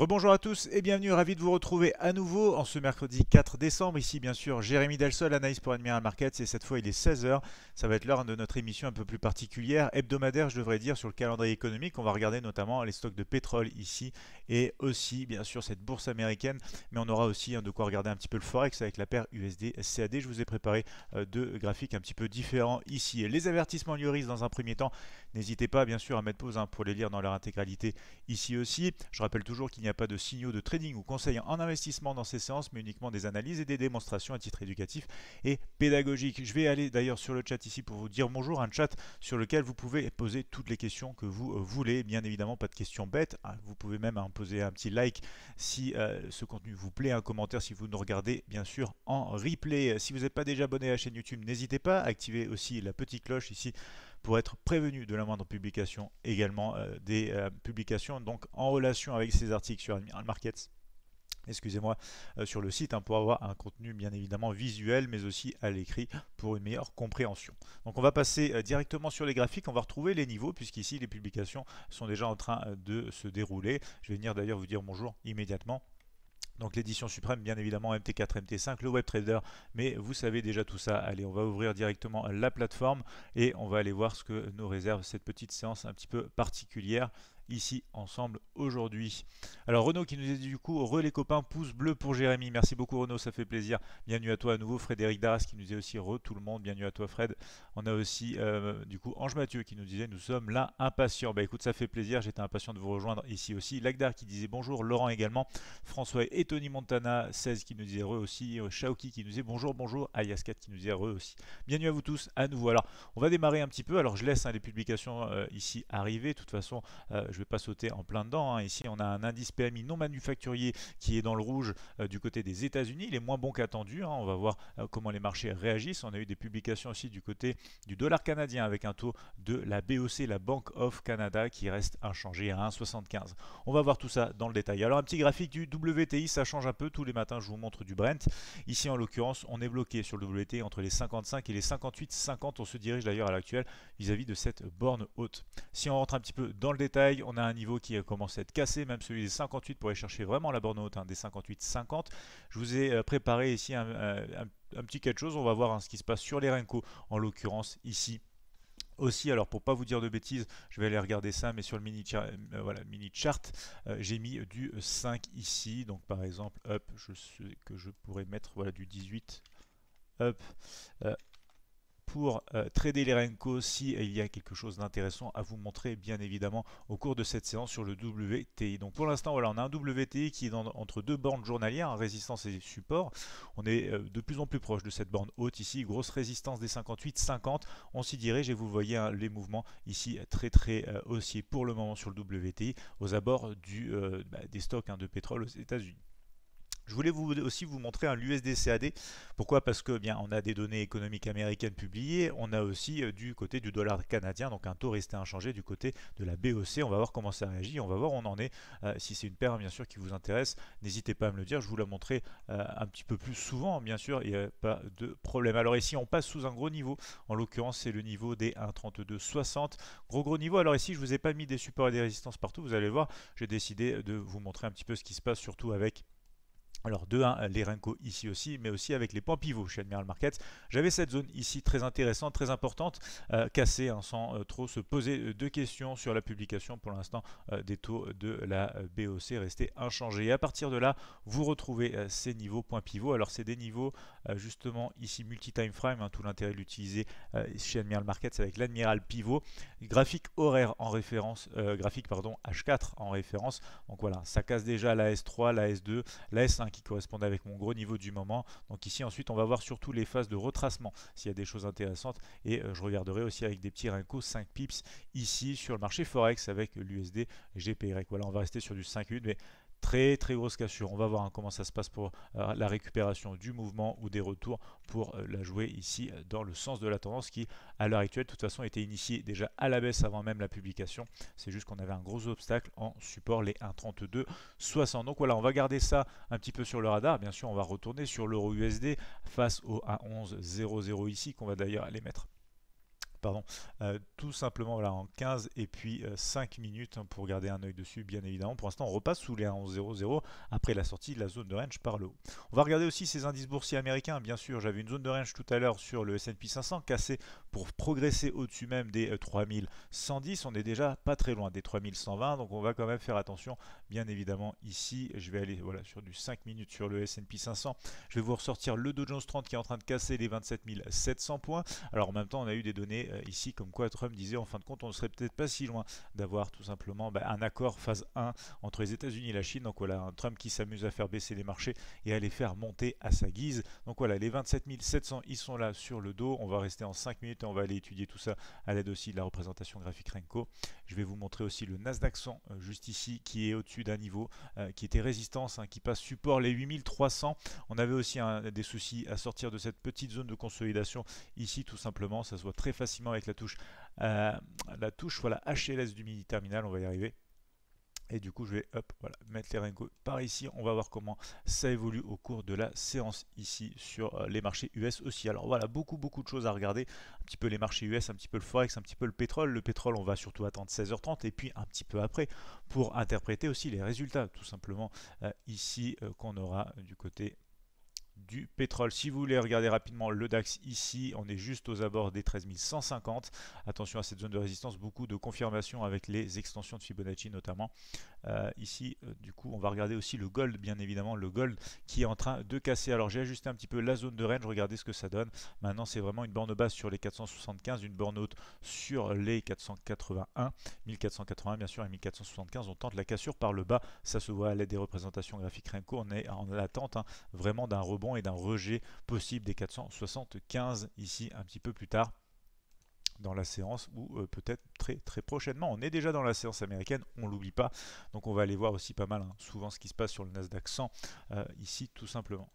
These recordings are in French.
Rebonjour à tous et bienvenue, ravi de vous retrouver à nouveau en ce mercredi 4 décembre. Ici bien sûr Jérémy Delsol, analyse pour Admiral markets et cette fois il est 16h. Ça va être l'heure de notre émission un peu plus particulière, hebdomadaire je devrais dire, sur le calendrier économique. On va regarder notamment les stocks de pétrole ici et aussi bien sûr cette bourse américaine. Mais on aura aussi hein, de quoi regarder un petit peu le Forex avec la paire USD-CAD. Je vous ai préparé euh, deux graphiques un petit peu différents ici. Et les avertissements Lioris dans un premier temps, n'hésitez pas bien sûr à mettre pause hein, pour les lire dans leur intégralité ici aussi. Je rappelle toujours qu'il n'y a pas de signaux de trading ou conseils en investissement dans ces séances, mais uniquement des analyses et des démonstrations à titre éducatif et pédagogique. Je vais aller d'ailleurs sur le chat ici pour vous dire bonjour, un chat sur lequel vous pouvez poser toutes les questions que vous euh, voulez. Bien évidemment, pas de questions bêtes. Hein. Vous pouvez même poser un petit like si euh, ce contenu vous plaît, un commentaire si vous nous regardez bien sûr en replay. Si vous n'êtes pas déjà abonné à la chaîne YouTube, n'hésitez pas à activer aussi la petite cloche ici pour être prévenu de la moindre publication, également euh, des euh, publications donc en relation avec ces articles sur Admiral Markets excusez-moi, euh, sur le site hein, pour avoir un contenu bien évidemment visuel mais aussi à l'écrit pour une meilleure compréhension. Donc on va passer directement sur les graphiques, on va retrouver les niveaux puisqu'ici les publications sont déjà en train de se dérouler. Je vais venir d'ailleurs vous dire bonjour immédiatement donc l'édition suprême, bien évidemment, MT4, MT5, le web trader, mais vous savez déjà tout ça. Allez, on va ouvrir directement la plateforme et on va aller voir ce que nous réserve cette petite séance un petit peu particulière ici ensemble aujourd'hui. Alors renault qui nous dit du coup, re les copains, pouce bleu pour Jérémy. Merci beaucoup Renaud, ça fait plaisir. Bienvenue à toi à nouveau Frédéric Darras qui nous est aussi re tout le monde, bienvenue à toi Fred. On a aussi euh, du coup Ange Mathieu qui nous disait nous sommes là impatients. Bah écoute, ça fait plaisir, j'étais impatient de vous rejoindre ici aussi. Lagdar qui disait bonjour, Laurent également, François et Tony Montana 16 qui nous disait re aussi, euh, Shaoki qui nous disait bonjour, bonjour, Ayaskat qui nous disait re aussi. Bienvenue à vous tous à nouveau. Alors on va démarrer un petit peu, alors je laisse hein, les publications euh, ici arriver, de toute façon je je vais pas sauter en plein dedans. Hein. Ici, on a un indice PMI non manufacturier qui est dans le rouge euh, du côté des États-Unis. Il est moins bon qu'attendu. Hein. On va voir euh, comment les marchés réagissent. On a eu des publications aussi du côté du dollar canadien avec un taux de la BOC, la Bank of Canada, qui reste inchangé à 1,75. On va voir tout ça dans le détail. Alors, un petit graphique du WTI, ça change un peu. Tous les matins, je vous montre du Brent. Ici, en l'occurrence, on est bloqué sur le WTI entre les 55 et les 58,50. On se dirige d'ailleurs à l'actuel vis-à-vis de cette borne haute. Si on rentre un petit peu dans le détail, on on a un niveau qui a euh, commencé à être cassé, même celui des 58 pour aller chercher vraiment la borne haute, hein, des 58-50. Je vous ai euh, préparé ici euh, un, petit quelque chose, on va voir hein, ce qui se passe sur les Renko, en l'occurrence ici aussi, alors pour pas vous dire de bêtises, je vais aller regarder ça, mais sur le mini, voilà, mini chart, j'ai mis du 5 ici, donc par exemple, up, je sais que je pourrais mettre voilà, du 18, up, pour euh, trader les Renko si euh, il y a quelque chose d'intéressant à vous montrer bien évidemment au cours de cette séance sur le WTI. Donc pour l'instant voilà on a un WTI qui est entre deux bornes journalières, hein, résistance et support. On est euh, de plus en plus proche de cette borne haute ici, grosse résistance des 58-50. On s'y dirige et vous voyez hein, les mouvements ici très très haussiers pour le moment sur le WTI aux abords du, bah, des stocks hein, de pétrole aux États-Unis. Je voulais vous aussi vous montrer un usd cad Pourquoi Parce que eh bien on a des données économiques américaines publiées, on a aussi euh, du côté du dollar canadien, donc un taux resté inchangé du côté de la BOC. On va voir comment ça réagit, on va voir on en est. Euh, si c'est une paire bien sûr qui vous intéresse, n'hésitez pas à me le dire. Je vous la montrerai euh, un petit peu plus souvent, bien sûr, il n'y a pas de problème. Alors ici on passe sous un gros niveau. En l'occurrence c'est le niveau des 1,3260. Gros gros niveau. Alors ici je vous ai pas mis des supports et des résistances partout. Vous allez voir, j'ai décidé de vous montrer un petit peu ce qui se passe surtout avec alors 2-1 les Renko ici aussi, mais aussi avec les points pivots chez Admiral Markets. J'avais cette zone ici très intéressante, très importante, euh, cassée hein, sans euh, trop se poser euh, de questions sur la publication pour l'instant des taux de la BOC restés inchangés. Et à partir de là, vous retrouvez ces niveaux points pivot Alors c'est des niveaux justement ici multi-time frame, hein, tout l'intérêt de l'utiliser chez Admiral Markets avec l'Admiral Pivot. Graphique horaire en référence, graphique pardon H4 en référence. Donc voilà, ça casse déjà la S3, la S2, la S5 Hein, qui correspondait avec mon gros niveau du moment. Donc ici ensuite on va voir surtout les phases de retracement s'il y a des choses intéressantes et euh, je regarderai aussi avec des petits rincos 5 pips ici sur le marché Forex avec l'USD GPY. Voilà on va rester sur du 5 minutes mais Très très grosse cassure. On va voir hein, comment ça se passe pour euh, la récupération du mouvement ou des retours pour euh, la jouer ici euh, dans le sens de la tendance qui à l'heure actuelle de toute façon était initiée déjà à la baisse avant même la publication. C'est juste qu'on avait un gros obstacle en support les 1,3260. Donc voilà, on va garder ça un petit peu sur le radar. Bien sûr, on va retourner sur l'euro USD face au 1,1100 ici qu'on va d'ailleurs aller mettre pardon, euh, tout simplement voilà, en 15 et puis 5 euh, minutes hein, pour garder un œil dessus, bien évidemment. Pour l'instant, on repasse sous les 11.00 après la sortie de la zone de range par le haut. On va regarder aussi ces indices boursiers américains. Bien sûr, j'avais une zone de range tout à l'heure sur le S&P 500 cassé pour progresser au-dessus même des 3110. Euh, on est déjà pas très loin des 3120, donc on va quand même faire attention, bien évidemment, ici. Je vais aller voilà, sur du 5 minutes sur le S&P 500. Je vais vous ressortir le Dow Jones 30 qui est en train de casser les 27 700 points. Alors en même temps, on a eu des données euh, ici, comme quoi Trump disait en fin de compte, on ne serait peut-être pas si loin d'avoir tout simplement bah, un accord phase 1 entre les États-Unis et la Chine. Donc voilà, un Trump qui s'amuse à faire baisser les marchés et à les faire monter à sa guise. Donc voilà, les 27 700, ils sont là sur le dos. On va rester en 5 minutes on va aller étudier tout ça à l'aide aussi de la représentation graphique Renko. Je vais vous montrer aussi le Nasdaq 100 euh, juste ici qui est au-dessus d'un niveau euh, qui était résistance, hein, qui passe support les 8300. On avait aussi des soucis à sortir de cette petite zone de consolidation ici tout simplement. Ça soit très facile avec la touche, euh, la touche voilà, HLS du mini terminal, on va y arriver. Et du coup, je vais hop, voilà, mettre les ringots par ici. On va voir comment ça évolue au cours de la séance ici sur euh, les marchés US aussi. Alors voilà, beaucoup, beaucoup de choses à regarder. Un petit peu les marchés US, un petit peu le Forex, un petit peu le pétrole. Le pétrole, on va surtout attendre 16h30 et puis un petit peu après pour interpréter aussi les résultats, tout simplement, euh, ici, qu'on aura du côté du pétrole. Si vous voulez regarder rapidement le DAX ici, on est juste aux abords des 13 Attention à cette zone de résistance, beaucoup de confirmations avec les extensions de Fibonacci notamment euh, ici, euh, du coup, on va regarder aussi le gold, bien évidemment, le gold qui est en train de casser. Alors, j'ai ajusté un petit peu la zone de range, regardez ce que ça donne. Maintenant, c'est vraiment une borne basse sur les 475, une borne haute sur les 481, 1480 bien sûr et 1475. On tente la cassure par le bas, ça se voit à l'aide des représentations graphiques Renko. On est en attente hein, vraiment d'un rebond et d'un rejet possible des 475 ici un petit peu plus tard dans la séance ou euh, peut-être très très prochainement. On est déjà dans la séance américaine, on l'oublie pas. Donc on va aller voir aussi pas mal hein, souvent ce qui se passe sur le Nasdaq 100 euh, ici tout simplement.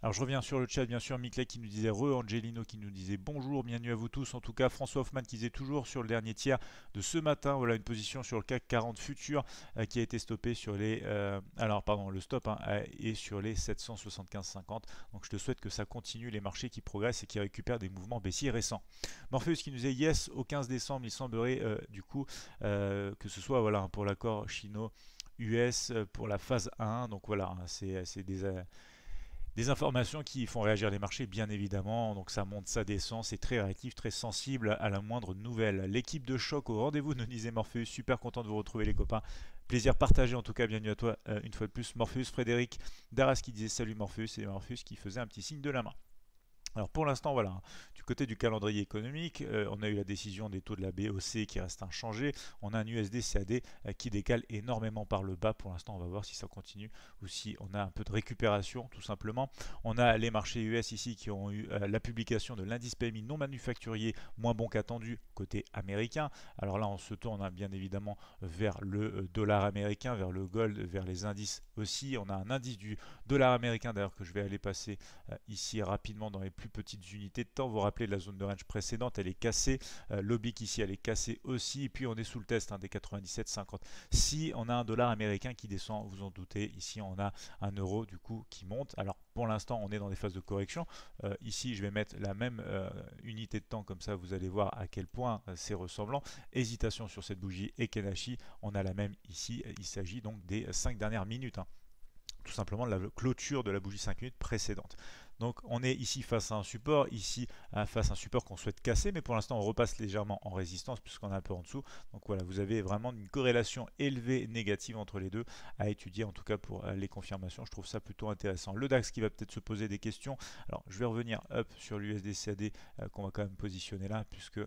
Alors je reviens sur le chat, bien sûr, Mickley qui nous disait re, Angelino qui nous disait bonjour, bienvenue à vous tous. En tout cas, François Hoffman qui disait toujours sur le dernier tiers de ce matin, voilà une position sur le CAC 40 futur euh, qui a été stoppé sur les... Euh, alors pardon, le stop et hein, euh, est sur les 775,50. Donc je te souhaite que ça continue les marchés qui progressent et qui récupèrent des mouvements baissiers récents. Morpheus qui nous disait yes au 15 décembre, il semblerait du coup que ce soit voilà pour l'accord chino. US pour la phase 1. Donc voilà, hein, c'est des, des informations qui font réagir les marchés, bien évidemment, donc ça monte, ça descend, c'est très réactif, très sensible à la moindre nouvelle. L'équipe de choc au rendez-vous Nous disait Morpheus, super content de vous retrouver les copains. Plaisir partagé en tout cas, bienvenue à toi euh, une fois de plus. Morpheus, Frédéric Daras qui disait salut Morpheus et Morpheus qui faisait un petit signe de la main. Alors pour l'instant, voilà, hein. du côté du calendrier économique, euh, on a eu la décision des taux de la BOC qui reste inchangée. On a un USD-CAD euh, qui décale énormément par le bas. Pour l'instant, on va voir si ça continue ou si on a un peu de récupération, tout simplement. On a les marchés US ici qui ont eu euh, la publication de l'indice PMI non manufacturier moins bon qu'attendu côté américain. Alors là, on se tourne hein, bien évidemment vers le dollar américain, vers le gold, vers les indices aussi. On a un indice du dollar américain d'ailleurs que je vais aller passer euh, ici rapidement dans les plus petites unités de temps. Vous rappelez la zone de range précédente, elle est cassée. Euh, lobby ici, elle est cassée aussi. Et puis on est sous le test hein, des 97,50. Si on a un dollar américain qui descend, vous en doutez, ici on a un euro du coup qui monte. Alors pour l'instant, on est dans des phases de correction. Euh, ici, je vais mettre la même unité de temps, comme ça vous allez voir à quel point c'est ressemblant. Hésitation sur cette bougie et on a la même ici. Il s'agit donc des 5 dernières minutes. Hein tout simplement la clôture de la bougie 5 minutes précédente. Donc on est ici face à un support, ici face à un support qu'on souhaite casser, mais pour l'instant on repasse légèrement en résistance puisqu'on est un peu en dessous. Donc voilà, vous avez vraiment une corrélation élevée négative entre les deux à étudier, en tout cas pour euh, les confirmations. Je trouve ça plutôt intéressant. Le DAX qui va peut-être se poser des questions. Alors je vais revenir up sur l'USDCAD euh, qu'on va quand même positionner là puisque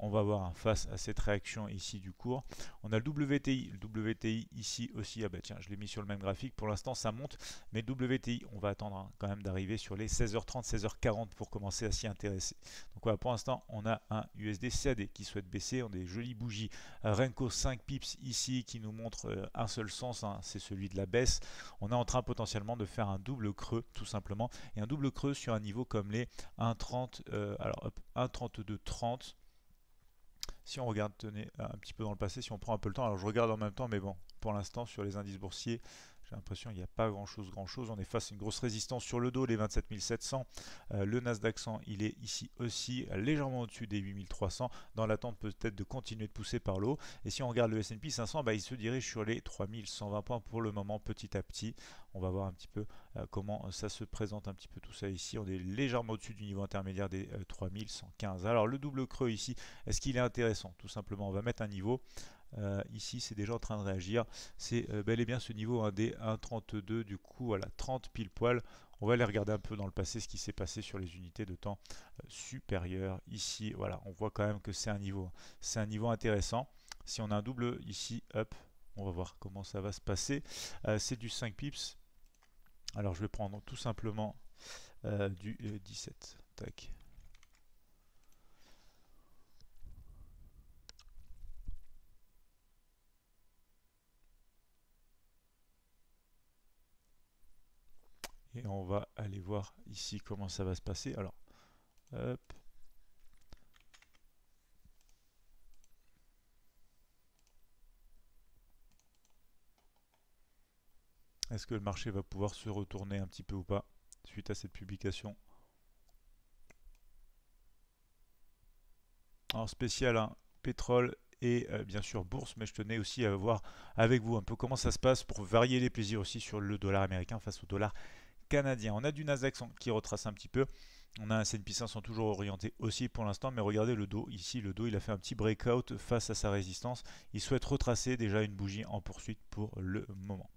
on va voir face à cette réaction ici du cours. On a le WTI, le WTI ici aussi, ah bah tiens, je l'ai mis sur le même graphique, pour l'instant ça monte, mais WTI, on va attendre hein, quand même d'arriver sur les 16h30, 16h40 pour commencer à s'y intéresser. Donc voilà, pour l'instant, on a un USD CAD qui souhaite baisser, on a des jolies bougies Renko 5 pips ici qui nous montre euh, un seul sens, hein, c'est celui de la baisse. On est en train potentiellement de faire un double creux tout simplement, et un double creux sur un niveau comme les 1,30, euh, alors 1,32,30, si on regarde, tenez, un petit peu dans le passé, si on prend un peu le temps, alors je regarde en même temps, mais bon, pour l'instant, sur les indices boursiers, j'ai l'impression qu'il n'y a pas grand-chose, grand-chose. On est face à une grosse résistance sur le dos, les 27700. 700. Euh, le Nasdaq 100, il est ici aussi légèrement au-dessus des 8300, dans l'attente peut-être de continuer de pousser par l'eau. Et si on regarde le S&P 500, bah, il se dirige sur les 3120 points pour le moment, petit à petit. On va voir un petit peu euh, comment ça se présente un petit peu tout ça ici. On est légèrement au-dessus du niveau intermédiaire des 3115. Euh, Alors le double creux ici, est-ce qu'il est intéressant Tout simplement, on va mettre un niveau. Euh, ici, c'est déjà en train de réagir. C'est euh, bel et bien ce niveau hein, des 1,32. Du coup, voilà, 30 pile poil. On va aller regarder un peu dans le passé ce qui s'est passé sur les unités de temps euh, supérieures. Ici, voilà, on voit quand même que c'est un niveau. Hein. C'est un niveau intéressant. Si on a un double ici, hop, on va voir comment ça va se passer. c'est du 5 pips. Alors, je vais prendre tout simplement du 17. Tac. et on va aller voir ici comment ça va se passer. Alors, Est-ce que le marché va pouvoir se retourner un petit peu ou pas suite à cette publication Alors spécial, hein, pétrole et euh, bien sûr bourse, mais je tenais aussi à voir avec vous un peu comment ça se passe pour varier les plaisirs aussi sur le dollar américain face au dollar canadien. On a du Nasdaq qui retrace un petit peu. On a un S&P 500 toujours orienté aussi pour l'instant, mais regardez le dos ici, le dos il a fait un petit breakout face à sa résistance. Il souhaite retracer déjà une bougie en poursuite pour le moment.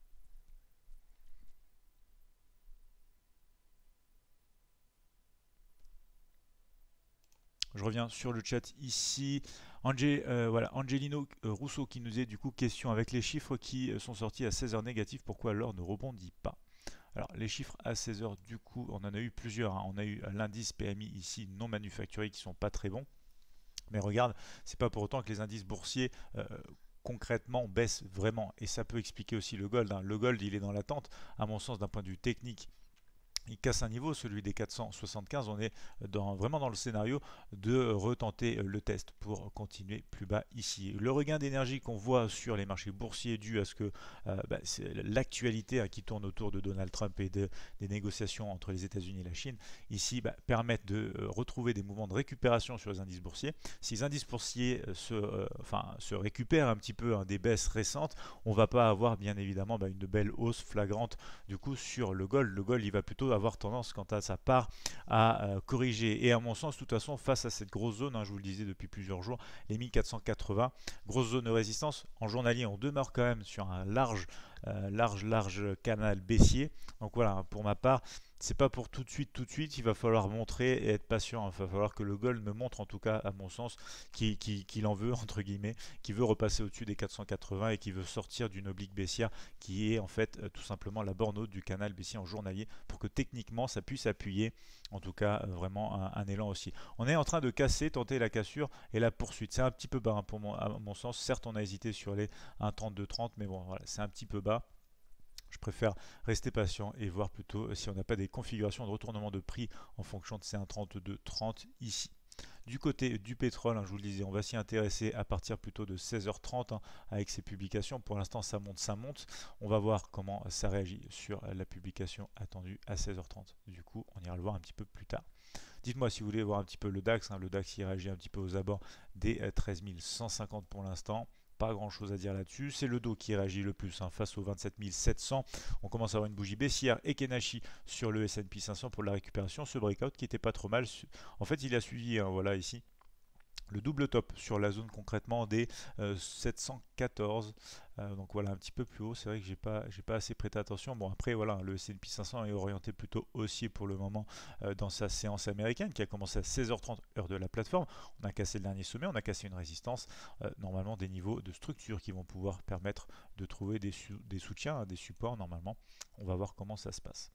Je reviens sur le chat ici. Euh, voilà, Angelino euh, Rousseau qui nous est du coup question avec les chiffres qui euh, sont sortis à 16h négatifs, pourquoi l'or ne rebondit pas alors les chiffres à 16 heures, du coup, on en a eu plusieurs. Hein. On a eu l'indice PMI ici non manufacturé qui sont pas très bons. Mais regarde, c'est pas pour autant que les indices boursiers euh, concrètement baissent vraiment. Et ça peut expliquer aussi le gold. Hein. Le gold, il est dans l'attente, à mon sens, d'un point de vue technique il casse un niveau, celui des 475. On est dans, vraiment dans le scénario de retenter le test pour continuer plus bas ici. Le regain d'énergie qu'on voit sur les marchés boursiers dû à ce que euh, bah, l'actualité hein, qui tourne autour de Donald Trump et des négociations entre les États-Unis et la Chine, ici bah, permettent de euh, retrouver des mouvements de récupération sur les indices boursiers. Si les indices boursiers se, euh, enfin, se récupèrent un petit peu hein, des baisses récentes, on ne va pas avoir bien évidemment bah, une belle hausse flagrante du coup sur le gold. Le gold, il va plutôt avoir tendance quant à sa part à euh, corriger. Et à mon sens, de toute façon, face à cette grosse zone, hein, je vous le disais depuis plusieurs jours, les 1480, grosse zone de résistance en journalier, on demeure quand même sur un large euh, large, large canal baissier. Donc voilà, pour ma part, c'est pas pour tout de suite, tout de suite, il va falloir montrer et être patient. Il va falloir que le gold me montre, en tout cas, à mon sens, qu'il en veut, entre guillemets, qui veut repasser au-dessus des 480 et qui veut sortir d'une oblique baissière qui est en fait euh, tout simplement la borne haute du canal baissier en journalier pour que techniquement ça puisse appuyer, en tout cas, euh, vraiment un, élan aussi. On est en train de casser, tenter la cassure et la poursuite. C'est un petit peu bas hein, pour mon, à mon sens. Certes, on a hésité sur les 32 30 mais bon, voilà, c'est un petit peu bas préfère rester patient et voir plutôt si on n'a pas des configurations de retournement de prix en fonction de ces 1,32,30 ici. Du côté du pétrole, hein, je vous le disais, on va s'y intéresser à partir plutôt de 16h30 hein, avec ces publications. Pour l'instant, ça monte, ça monte. On va voir comment ça réagit sur la publication attendue à 16h30. Du coup, on ira le voir un petit peu plus tard. Dites-moi si vous voulez voir un petit peu le DAX. Hein. le DAX y réagit un petit peu aux abords des 13 euh, 150 pour l'instant. Pas grand chose à dire là-dessus. C'est le dos qui réagit le plus hein, face aux 27 700. On commence à avoir une bougie baissière et Kenashi sur le S&P 500 pour la récupération. Ce breakout qui était pas trop mal. En fait, il a suivi, hein, voilà ici, le double top sur la zone concrètement des 714 euh, euh, donc voilà un petit peu plus haut c'est vrai que j'ai pas j'ai pas assez prêté attention bon après voilà le S&P 500 est orienté plutôt haussier pour le moment euh, dans sa séance américaine qui a commencé à 16h30 heure de la plateforme on a cassé le dernier sommet on a cassé une résistance normalement des niveaux de structure qui vont pouvoir permettre de trouver des, des soutiens hein, des supports normalement on va voir comment ça se passe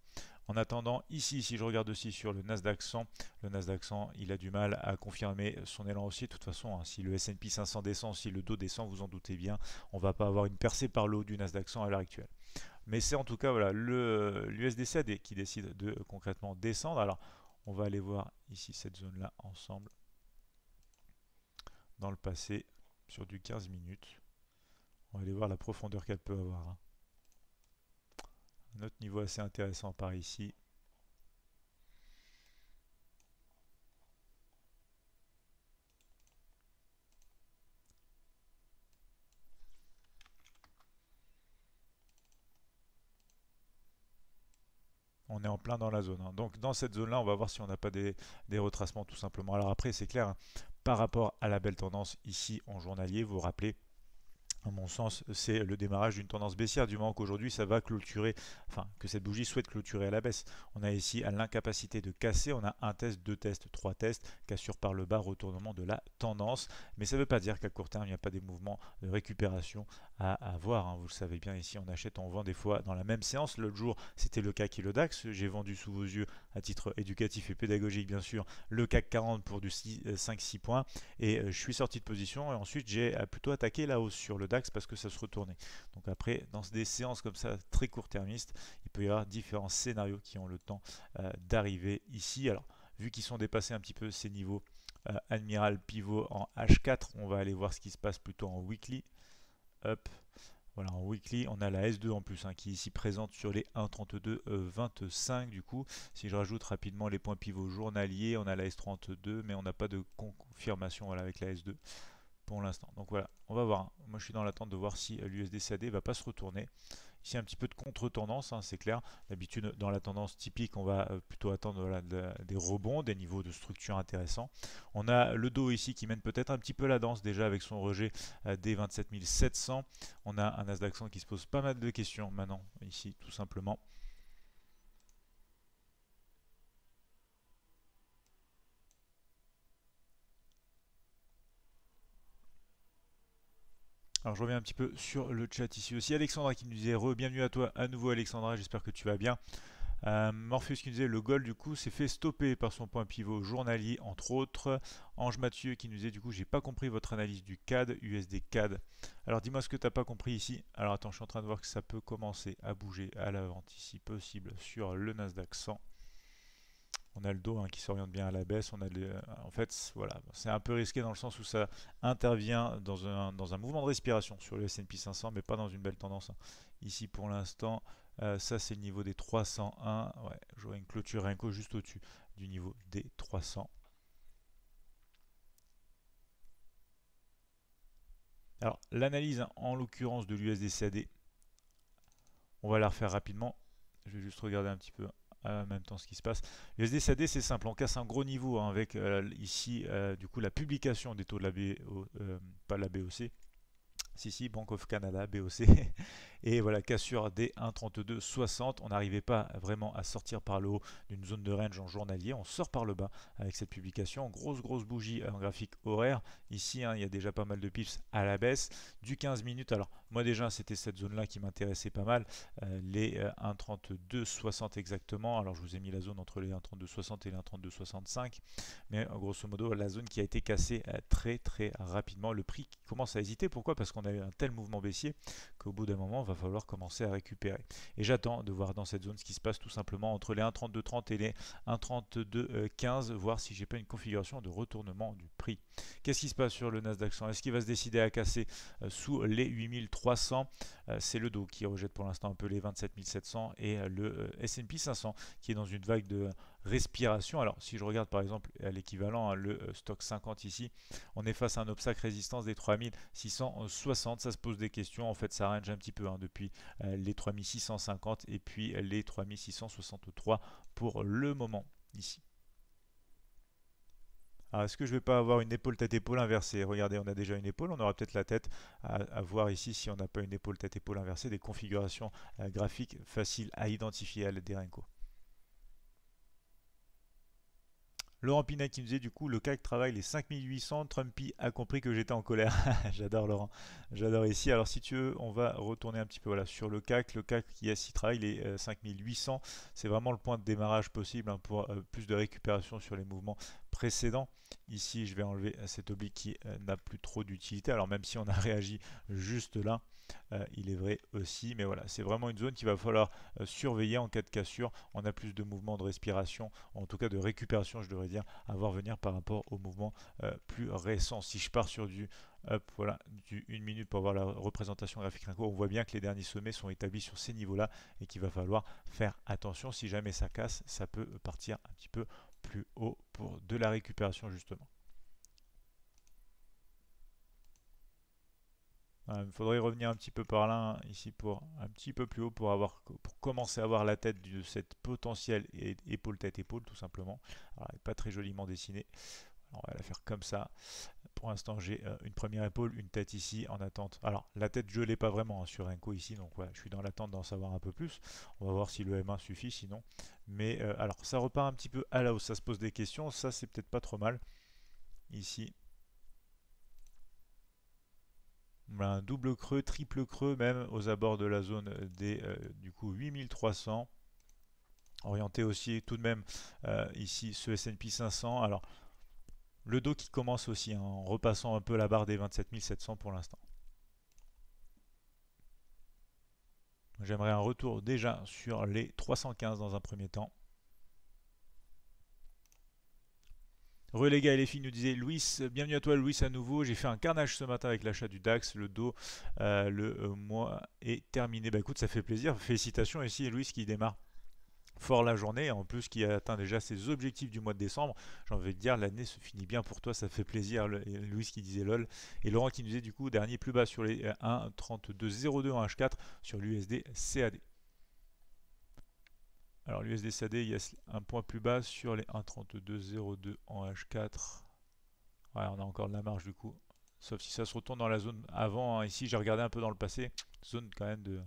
en attendant, ici, si je regarde aussi sur le Nasdaq 100, le Nasdaq 100, il a du mal à confirmer son élan aussi De toute façon, hein, si le S&P 500 descend, si le dos descend, vous en doutez bien, on va pas avoir une percée par l'eau du Nasdaq 100 à l'heure actuelle. Mais c'est en tout cas voilà le l'USDC qui décide de concrètement descendre. Alors, on va aller voir ici cette zone-là ensemble dans le passé sur du 15 minutes. On va aller voir la profondeur qu'elle peut avoir. Hein notre niveau assez intéressant par ici. on est en plein dans la zone. Hein. Donc dans cette zone-là, on va voir si on n'a pas des, retracements tout simplement. Alors après, c'est clair, hein, par rapport à la belle tendance ici en journalier, vous vous rappelez, à mon sens, c'est le démarrage d'une tendance baissière, du moment qu'aujourd'hui ça va clôturer, enfin que cette bougie souhaite clôturer à la baisse. On a ici à l'incapacité de casser, on a un test, deux tests, trois tests, cassure par le bas, retournement de la tendance. Mais ça ne veut pas dire qu'à court terme, il n'y a pas des mouvements de récupération à avoir. Hein. Vous le savez bien, ici on achète, on vend des fois dans la même séance. L'autre jour, c'était le CAC et le DAX. J'ai vendu sous vos yeux, à titre éducatif et pédagogique bien sûr, le CAC 40 pour du 5-6 euh, points. Et euh, je suis sorti de position et ensuite j'ai euh, plutôt attaqué la hausse sur le DAX parce que ça se retournait. Donc après, dans des séances comme ça très court-termistes, il peut y avoir différents scénarios qui ont le temps euh, d'arriver ici. Alors, vu qu'ils sont dépassés un petit peu ces niveaux euh, admiral pivot en H4, on va aller voir ce qui se passe plutôt en weekly. Hop. Voilà, en weekly, on a la S2 en plus hein, qui est ici présente sur les 1,32,25 euh, du coup. Si je rajoute rapidement les points pivots journaliers, on a la S32 mais on n'a pas de confirmation avec la S2 pour l'instant. Donc voilà, on va voir. Moi, je suis dans l'attente de voir si euh, l'USD-CAD va pas se retourner. Ici, un petit peu de contre-tendance, hein, c'est clair. D'habitude, dans la tendance typique, on va euh, plutôt attendre des rebonds, des niveaux de structure intéressants. On a le dos ici qui mène peut-être un petit peu la danse déjà avec son rejet euh, des 27 700. On a un as d'accent qui se pose pas mal de questions maintenant, ici, tout simplement. Alors je reviens un petit peu sur le chat ici aussi. Alexandra qui nous disait re, bienvenue à toi à nouveau Alexandra, j'espère que tu vas bien. Euh, Morpheus qui nous disait le goal du coup s'est fait stopper par son point pivot journalier entre autres. Ange Mathieu qui nous disait du coup j'ai pas compris votre analyse du CAD, USD CAD. Alors dis-moi ce que t'as pas compris ici. Alors attends, je suis en train de voir que ça peut commencer à bouger à l'avant vente ici possible sur le Nasdaq 100 on a le dos hein, qui s'oriente bien à la baisse. On a euh, en fait, voilà, c'est un peu risqué dans le sens où ça intervient dans un, mouvement de respiration sur le S&P 500, mais pas dans une belle tendance. Hein. Ici, pour l'instant, euh, ça c'est le niveau des 301. Ouais, j'aurais une clôture Renko juste au-dessus du niveau des 300. Alors l'analyse hein, en l'occurrence de l'USDCAD. on va la refaire rapidement. Je vais juste regarder un petit peu ah, en même temps ce qui se passe. Les SDCAD, c'est simple, on casse un gros niveau hein, avec euh, ici, euh, du coup, la publication des taux de la BO, euh, pas la BOC, si, si, Bank of Canada, BOC. Et voilà, cassure des 1,32,60. On n'arrivait pas vraiment à sortir par le haut d'une zone de range en journalier. On sort par le bas avec cette publication. Grosse, grosse bougie en graphique horaire. Ici, hein, il y a déjà pas mal de pips à la baisse. Du 15 minutes. Alors, moi déjà, c'était cette zone-là qui m'intéressait pas mal. Euh, les 1,32,60 euh, exactement. Alors, je vous ai mis la zone entre les 1,32,60 et les 1,32,65. Mais euh, grosso modo, la zone qui a été cassée très, très rapidement. Le prix qui commence à hésiter. Pourquoi Parce qu'on a eu un tel mouvement baissier qu'au bout d'un moment, va falloir commencer à récupérer. Et j'attends de voir dans cette zone ce qui se passe tout simplement entre les 1,32,30 et les 1,32,15, voir si j'ai pas une configuration de retournement du prix. Qu'est-ce qui se passe sur le Nasdaq 100 Est-ce qu'il va se décider à casser euh, sous les 8300 euh, C'est le dos qui rejette pour l'instant un peu les 27700 et euh, le S&P 500 qui est dans une vague de respiration. Alors si je regarde par exemple à l'équivalent, hein, le euh, stock 50 ici, on est face à un obstacle résistance des 3660, ça se pose des questions, en fait ça range un petit peu hein, depuis euh, les 3650 et puis euh, les 3663 pour le moment ici. Alors est-ce que je ne vais pas avoir une épaule tête épaule inversée Regardez, on a déjà une épaule, on aura peut-être la tête à, voir ici si on n'a pas une épaule tête épaule inversée, des configurations graphiques faciles à identifier à l'aide des Laurent Pinin qui me disait du coup le CAC travaille les 5800, Trumpy a compris que j'étais en colère. j'adore Laurent, j'adore ici. Alors si tu veux, on va retourner un petit peu voilà, sur le CAC. Le CAC qui yes, travaille les 5800, euh, c'est vraiment le point de démarrage possible hein, pour euh, plus de récupération sur les mouvements précédents. Ici, je vais enlever euh, cet oblique qui n'a plus trop d'utilité. Alors même si on a réagi juste là, euh, il est vrai aussi. Mais voilà, c'est vraiment une zone qu'il va falloir euh, surveiller en cas de cassure. On a plus de mouvements de respiration, en tout cas de récupération, je devrais dire, à voir venir par rapport aux mouvements euh, plus récents Si je pars sur du voilà, du 1 minute pour voir la représentation graphique on voit bien que les derniers sommets sont établis sur ces niveaux-là et qu'il va falloir faire attention. Si jamais ça casse, ça peut partir un petit peu plus haut pour de la récupération justement. Il faudrait revenir un petit peu par là, hein, ici, pour un petit peu plus haut, pour, avoir, pour commencer à avoir la tête de cette potentielle épaule-tête-épaule, tout simplement. elle n'est pas très joliment dessinée. on va la faire comme ça. Pour l'instant, j'ai euh, une première épaule, une tête ici en attente. Alors, la tête, je ne l'ai pas vraiment hein, sur un coup ici, donc voilà je suis dans l'attente d'en savoir un peu plus. On va voir si le M1 suffit, sinon. Mais euh, alors, ça repart un petit peu à la où ça se pose des questions. Ça, c'est peut-être pas trop mal. Ici, un ben, double creux, triple creux même aux abords de la zone des euh, du coup 8300. Orienté aussi tout de même euh, ici ce S&P 500. Alors le dos qui commence aussi hein, en repassant un peu la barre des 27700 pour l'instant. J'aimerais un retour déjà sur les 315 dans un premier temps. gars et les filles nous disait Louis, bienvenue à toi Louis à nouveau. J'ai fait un carnage ce matin avec l'achat du DAX, le dos, euh, le euh, mois est terminé. Bah écoute, ça fait plaisir. Félicitations ici Louis qui démarre fort la journée, en plus qui a atteint déjà ses objectifs du mois de décembre. J'ai envie de dire, l'année se finit bien pour toi, ça fait plaisir. Louis qui disait lol. Et Laurent qui nous disait du coup, dernier plus bas sur les 1,3202 euh, en H4 sur l'USD CAD. Alors l'USDCAD, il y a un point plus bas sur les 1.3202 en H4. Ouais, on a encore de la marge du coup. Sauf si ça se retourne dans la zone avant. Hein. Ici, j'ai regardé un peu dans le passé. Zone quand même de,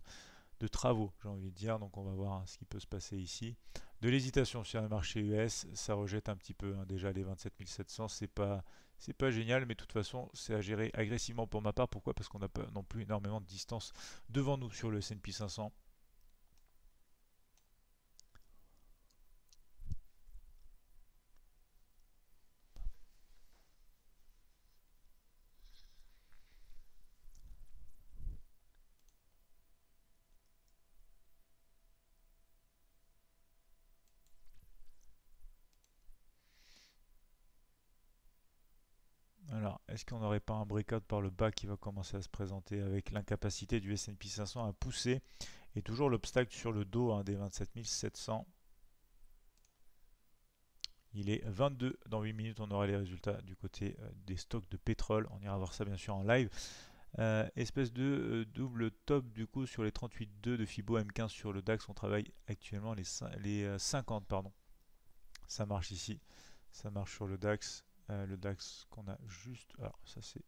travaux, j'ai envie de dire. Donc on va voir hein, ce qui peut se passer ici. De l'hésitation sur le marché US, ça rejette un petit peu. Hein. Déjà les 27 700, c'est pas, c'est pas génial, mais de toute façon, c'est à gérer agressivement pour ma part. Pourquoi Parce qu'on n'a pas non plus énormément de distance devant nous sur le S&P 500. qu'on n'aurait pas un breakout par le bas qui va commencer à se présenter avec l'incapacité du S&P 500 à pousser et toujours l'obstacle sur le dos un hein, des 27 700 il est 22. Dans 8 minutes, on aura les résultats du côté euh, des stocks de pétrole. On ira voir ça bien sûr en live. Euh, espèce de euh, double top du coup sur les 38,2 de Fibo M15 sur le DAX. On travaille actuellement les, les 50. Pardon. Ça marche ici. Ça marche sur le DAX. Euh, le DAX qu'on a juste... Alors ça c'est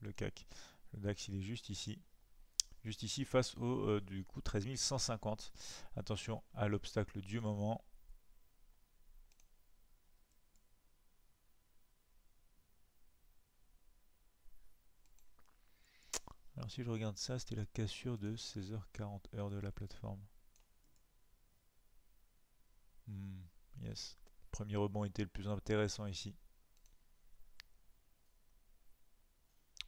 le CAC. Le DAX il est juste ici. Juste ici face au euh, du coup 13150. Attention à l'obstacle du moment. Alors si je regarde ça, c'était la cassure de 16h40 heure de la plateforme. Hmm, yes. premier rebond était le plus intéressant ici.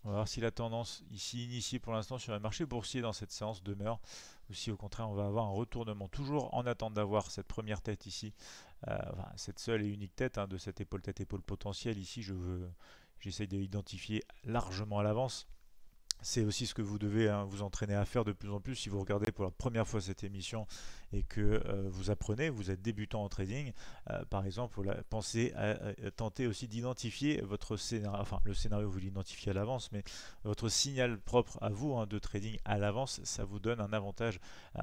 On va voir si la tendance ici initiée pour l'instant sur le marché boursier dans cette séance demeure ou si au contraire on va avoir un retournement. Toujours en attente d'avoir cette première tête ici, euh, cette seule et unique tête hein, de cette épaule-tête-épaule potentielle ici, je veux, j'essaye d'identifier largement à l'avance c'est aussi ce que vous devez hein, vous entraîner à faire de plus en plus si vous regardez pour la première fois cette émission et que euh, vous apprenez, vous êtes débutant en trading, euh, par exemple, pensez à, tenter aussi d'identifier votre scénario, enfin le scénario vous l'identifiez à l'avance, mais votre signal propre à vous hein, de trading à l'avance, ça vous donne un avantage euh,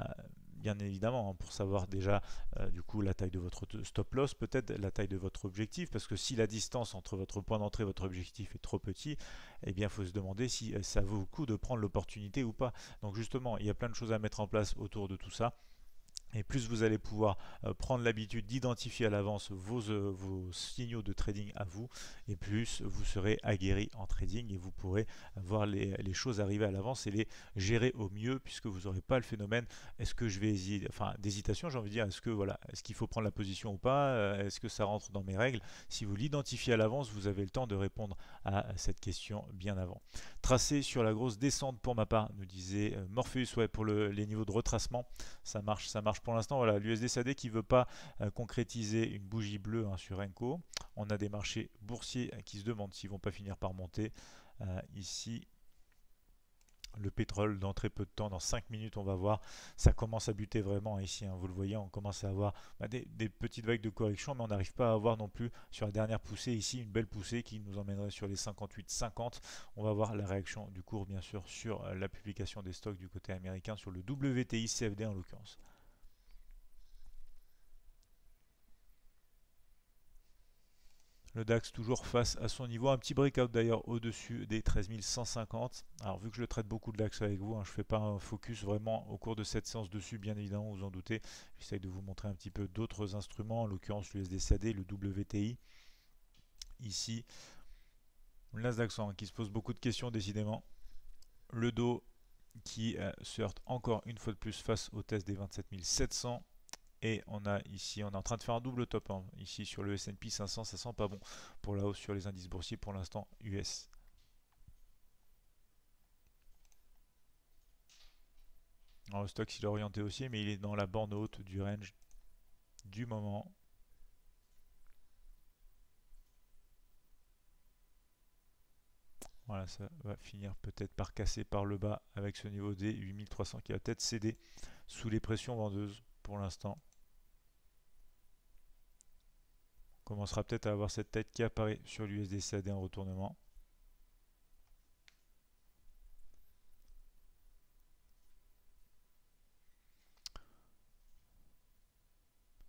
bien évidemment, hein, pour savoir déjà euh, du coup la taille de votre stop loss, peut-être la taille de votre objectif, parce que si la distance entre votre point d'entrée et votre objectif est trop petit, eh bien, il faut se demander si euh, ça vaut le coup de prendre l'opportunité ou pas. Donc justement, il y a plein de choses à mettre en place autour de tout ça et plus vous allez pouvoir euh, prendre l'habitude d'identifier à l'avance euh, vos, signaux de trading à vous, et plus vous serez aguerri en trading et vous pourrez voir les, choses arriver à l'avance et les gérer au mieux, puisque vous n'aurez pas le phénomène est-ce que je vais enfin d'hésitation, j'ai envie de dire, est-ce que voilà, est-ce qu'il faut prendre la position ou pas, euh, est-ce que ça rentre dans mes règles. Si vous l'identifiez à l'avance, vous avez le temps de répondre à cette question bien avant. Tracé sur la grosse descente pour ma part, nous disait Morpheus, ouais, pour les niveaux de retracement, ça marche, ça marche pour l'instant, voilà, l'USD qui ne veut pas euh, concrétiser une bougie bleue hein, sur Enco. On a des marchés boursiers euh, qui se demandent s'ils vont pas finir par monter. Euh, ici, le pétrole dans très peu de temps, dans 5 minutes on va voir, ça commence à buter vraiment hein, ici, hein. vous le voyez, on commence à avoir bah, des, petites vagues de correction, mais on n'arrive pas à avoir non plus sur la dernière poussée ici, une belle poussée qui nous emmènerait sur les 58 50 On va voir la réaction du cours bien sûr sur la publication des stocks du côté américain, sur le WTI CFD en l'occurrence. Le DAX toujours face à son niveau. Un petit breakout d'ailleurs au-dessus des 13 150. Alors vu que je traite beaucoup de DAX avec vous, hein, je ne fais pas un focus vraiment au cours de cette séance dessus, bien évidemment, vous en doutez. J'essaye de vous montrer un petit peu d'autres instruments, en l'occurrence l'USDCAD, le WTI. Ici, le qui se pose beaucoup de questions décidément. Le dos qui euh, se heurte encore une fois de plus face au test des 27 700. Et on a ici, on est en train de faire un double top. Hein. Ici sur le S&P 500, ça sent pas bon pour la hausse sur les indices boursiers pour l'instant US. Alors le stock s'il est orienté aussi, mais il est dans la borne haute du range du moment. Voilà, ça va finir peut-être par casser par le bas avec ce niveau des 8300 qui va peut-être céder sous les pressions vendeuses pour l'instant. commencera peut-être à avoir cette tête qui apparaît sur l'USDCAD en retournement.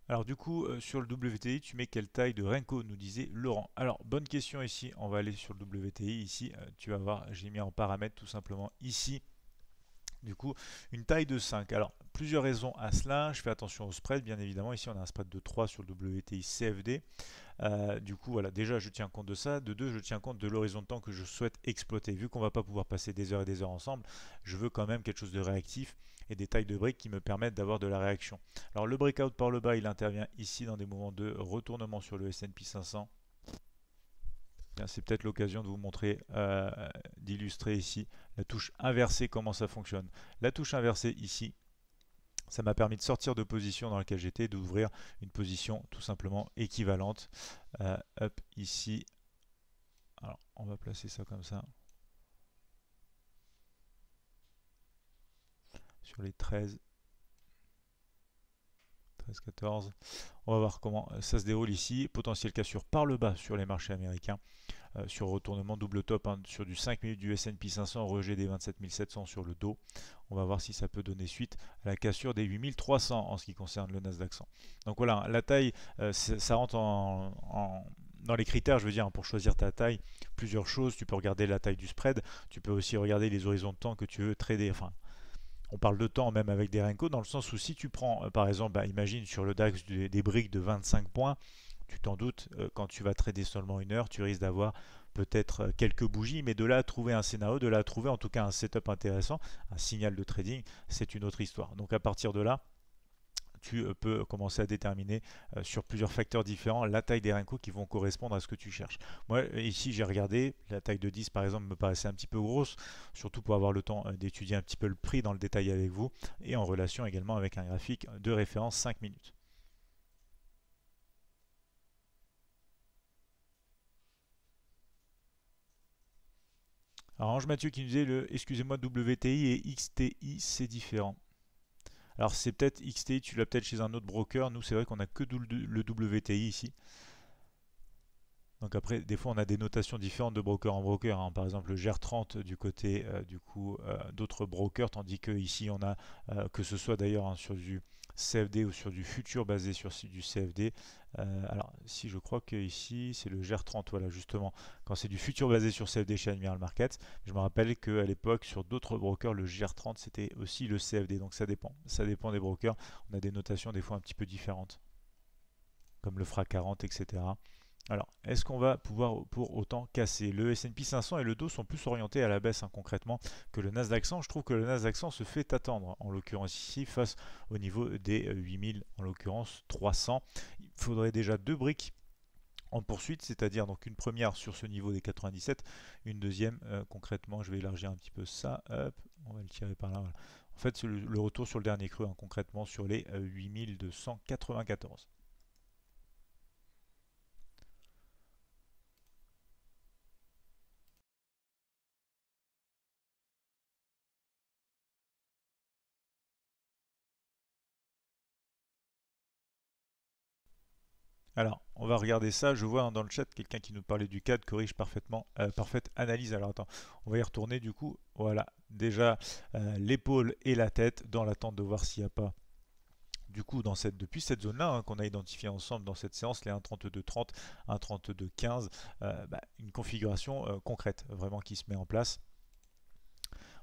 Alors du coup, euh, sur le WTI, tu mets quelle taille de Renko nous disait Laurent. Alors, bonne question ici, on va aller sur le WTI ici, euh, tu vas voir, j'ai mis en paramètre tout simplement ici du coup une taille de 5. Alors plusieurs raisons à cela, je fais attention au spread bien évidemment, ici on a un spread de 3 sur le WTI CFD, euh, du coup voilà déjà je tiens compte de ça, de 2 je tiens compte de l'horizon de temps que je souhaite exploiter, vu qu'on va pas pouvoir passer des heures et des heures ensemble, je veux quand même quelque chose de réactif et des tailles de briques qui me permettent d'avoir de la réaction. Alors le breakout par le bas il intervient ici dans des moments de retournement sur le S&P 500 Hein, c'est peut-être l'occasion de vous montrer, euh, d'illustrer ici la touche inversée, comment ça fonctionne. La touche inversée ici, ça m'a permis de sortir de position dans laquelle j'étais, d'ouvrir une position tout simplement équivalente. Euh, up ici, alors on va placer ça comme ça. Sur les 13, 14. On va voir comment euh, ça se déroule ici. Potentiel cassure par le bas sur les marchés américains. Euh, sur retournement double top hein, sur du 5 minutes du S&P 500, rejet des 27700 sur le dos. On va voir si ça peut donner suite à la cassure des 8300 en ce qui concerne le Nasdaq Donc voilà, hein, la taille, euh, ça rentre dans les critères, je veux dire, hein, pour choisir ta taille, plusieurs choses. Tu peux regarder la taille du spread, tu peux aussi regarder les horizons de temps que tu veux trader, enfin, on parle de temps même avec des Renko, dans le sens où si tu prends, euh, par exemple, bah, imagine sur le DAX des, briques de 25 points, tu t'en doutes, euh, quand tu vas trader seulement une heure, tu risques d'avoir peut-être euh, quelques bougies, mais de là trouver un scénario, de là trouver en tout cas un setup intéressant, un signal de trading, c'est une autre histoire. Donc à partir de là, tu euh, peux commencer à déterminer euh, sur plusieurs facteurs différents la taille des rincos qui vont correspondre à ce que tu cherches. Moi, ici, j'ai regardé, la taille de 10 par exemple me paraissait un petit peu grosse, surtout pour avoir le temps euh, d'étudier un petit peu le prix dans le détail avec vous et en relation également avec un graphique de référence 5 minutes. Alors Ange Mathieu qui nous disait le excusez-moi WTI et XTI c'est différent. Alors c'est peut-être XTI, tu l'as peut-être chez un autre broker. Nous, c'est vrai qu'on n'a que le WTI ici. Donc après, des fois, on a des notations différentes de broker en broker. Hein. Par exemple, le GER30 du côté euh, du coup euh, d'autres brokers, tandis que ici, on a, euh, que ce soit d'ailleurs hein, sur du CFD ou sur du futur basé sur du CFD. Euh, alors, si je crois que ici c'est le GER30, voilà, justement, quand c'est du futur basé sur CFD chez Admiral market je me rappelle qu'à l'époque, sur d'autres brokers, le GER30 c'était aussi le CFD, donc ça dépend. Ça dépend des brokers. On a des notations des fois un petit peu différentes, comme le FRA 40, etc. Alors, est-ce qu'on va pouvoir pour autant casser Le S&P 500 et le dos sont plus orientés à la baisse hein, concrètement que le Nasdaq 100. Je trouve que le Nasdaq 100 se fait attendre, en l'occurrence ici, face au niveau des 8000, euh, en l'occurrence 300. Il faudrait déjà deux briques en poursuite, c'est-à-dire donc une première sur ce niveau des 97, une deuxième euh, concrètement, je vais élargir un petit peu ça, on va le tirer par là, En fait, le, le retour sur le dernier creux, hein, concrètement sur les 8294. Euh, Alors, on va regarder ça. Je vois hein, dans le chat quelqu'un qui nous parlait du cadre corrige parfaitement, euh, parfaite analyse. Alors attends, on va y retourner du coup. Voilà, déjà euh, l'épaule et la tête dans l'attente de voir s'il n'y a pas du coup dans cette, depuis cette zone là hein, qu'on a identifié ensemble dans cette séance les 1.32.30 30 1.32.15 15 une configuration euh, concrète vraiment qui se met en place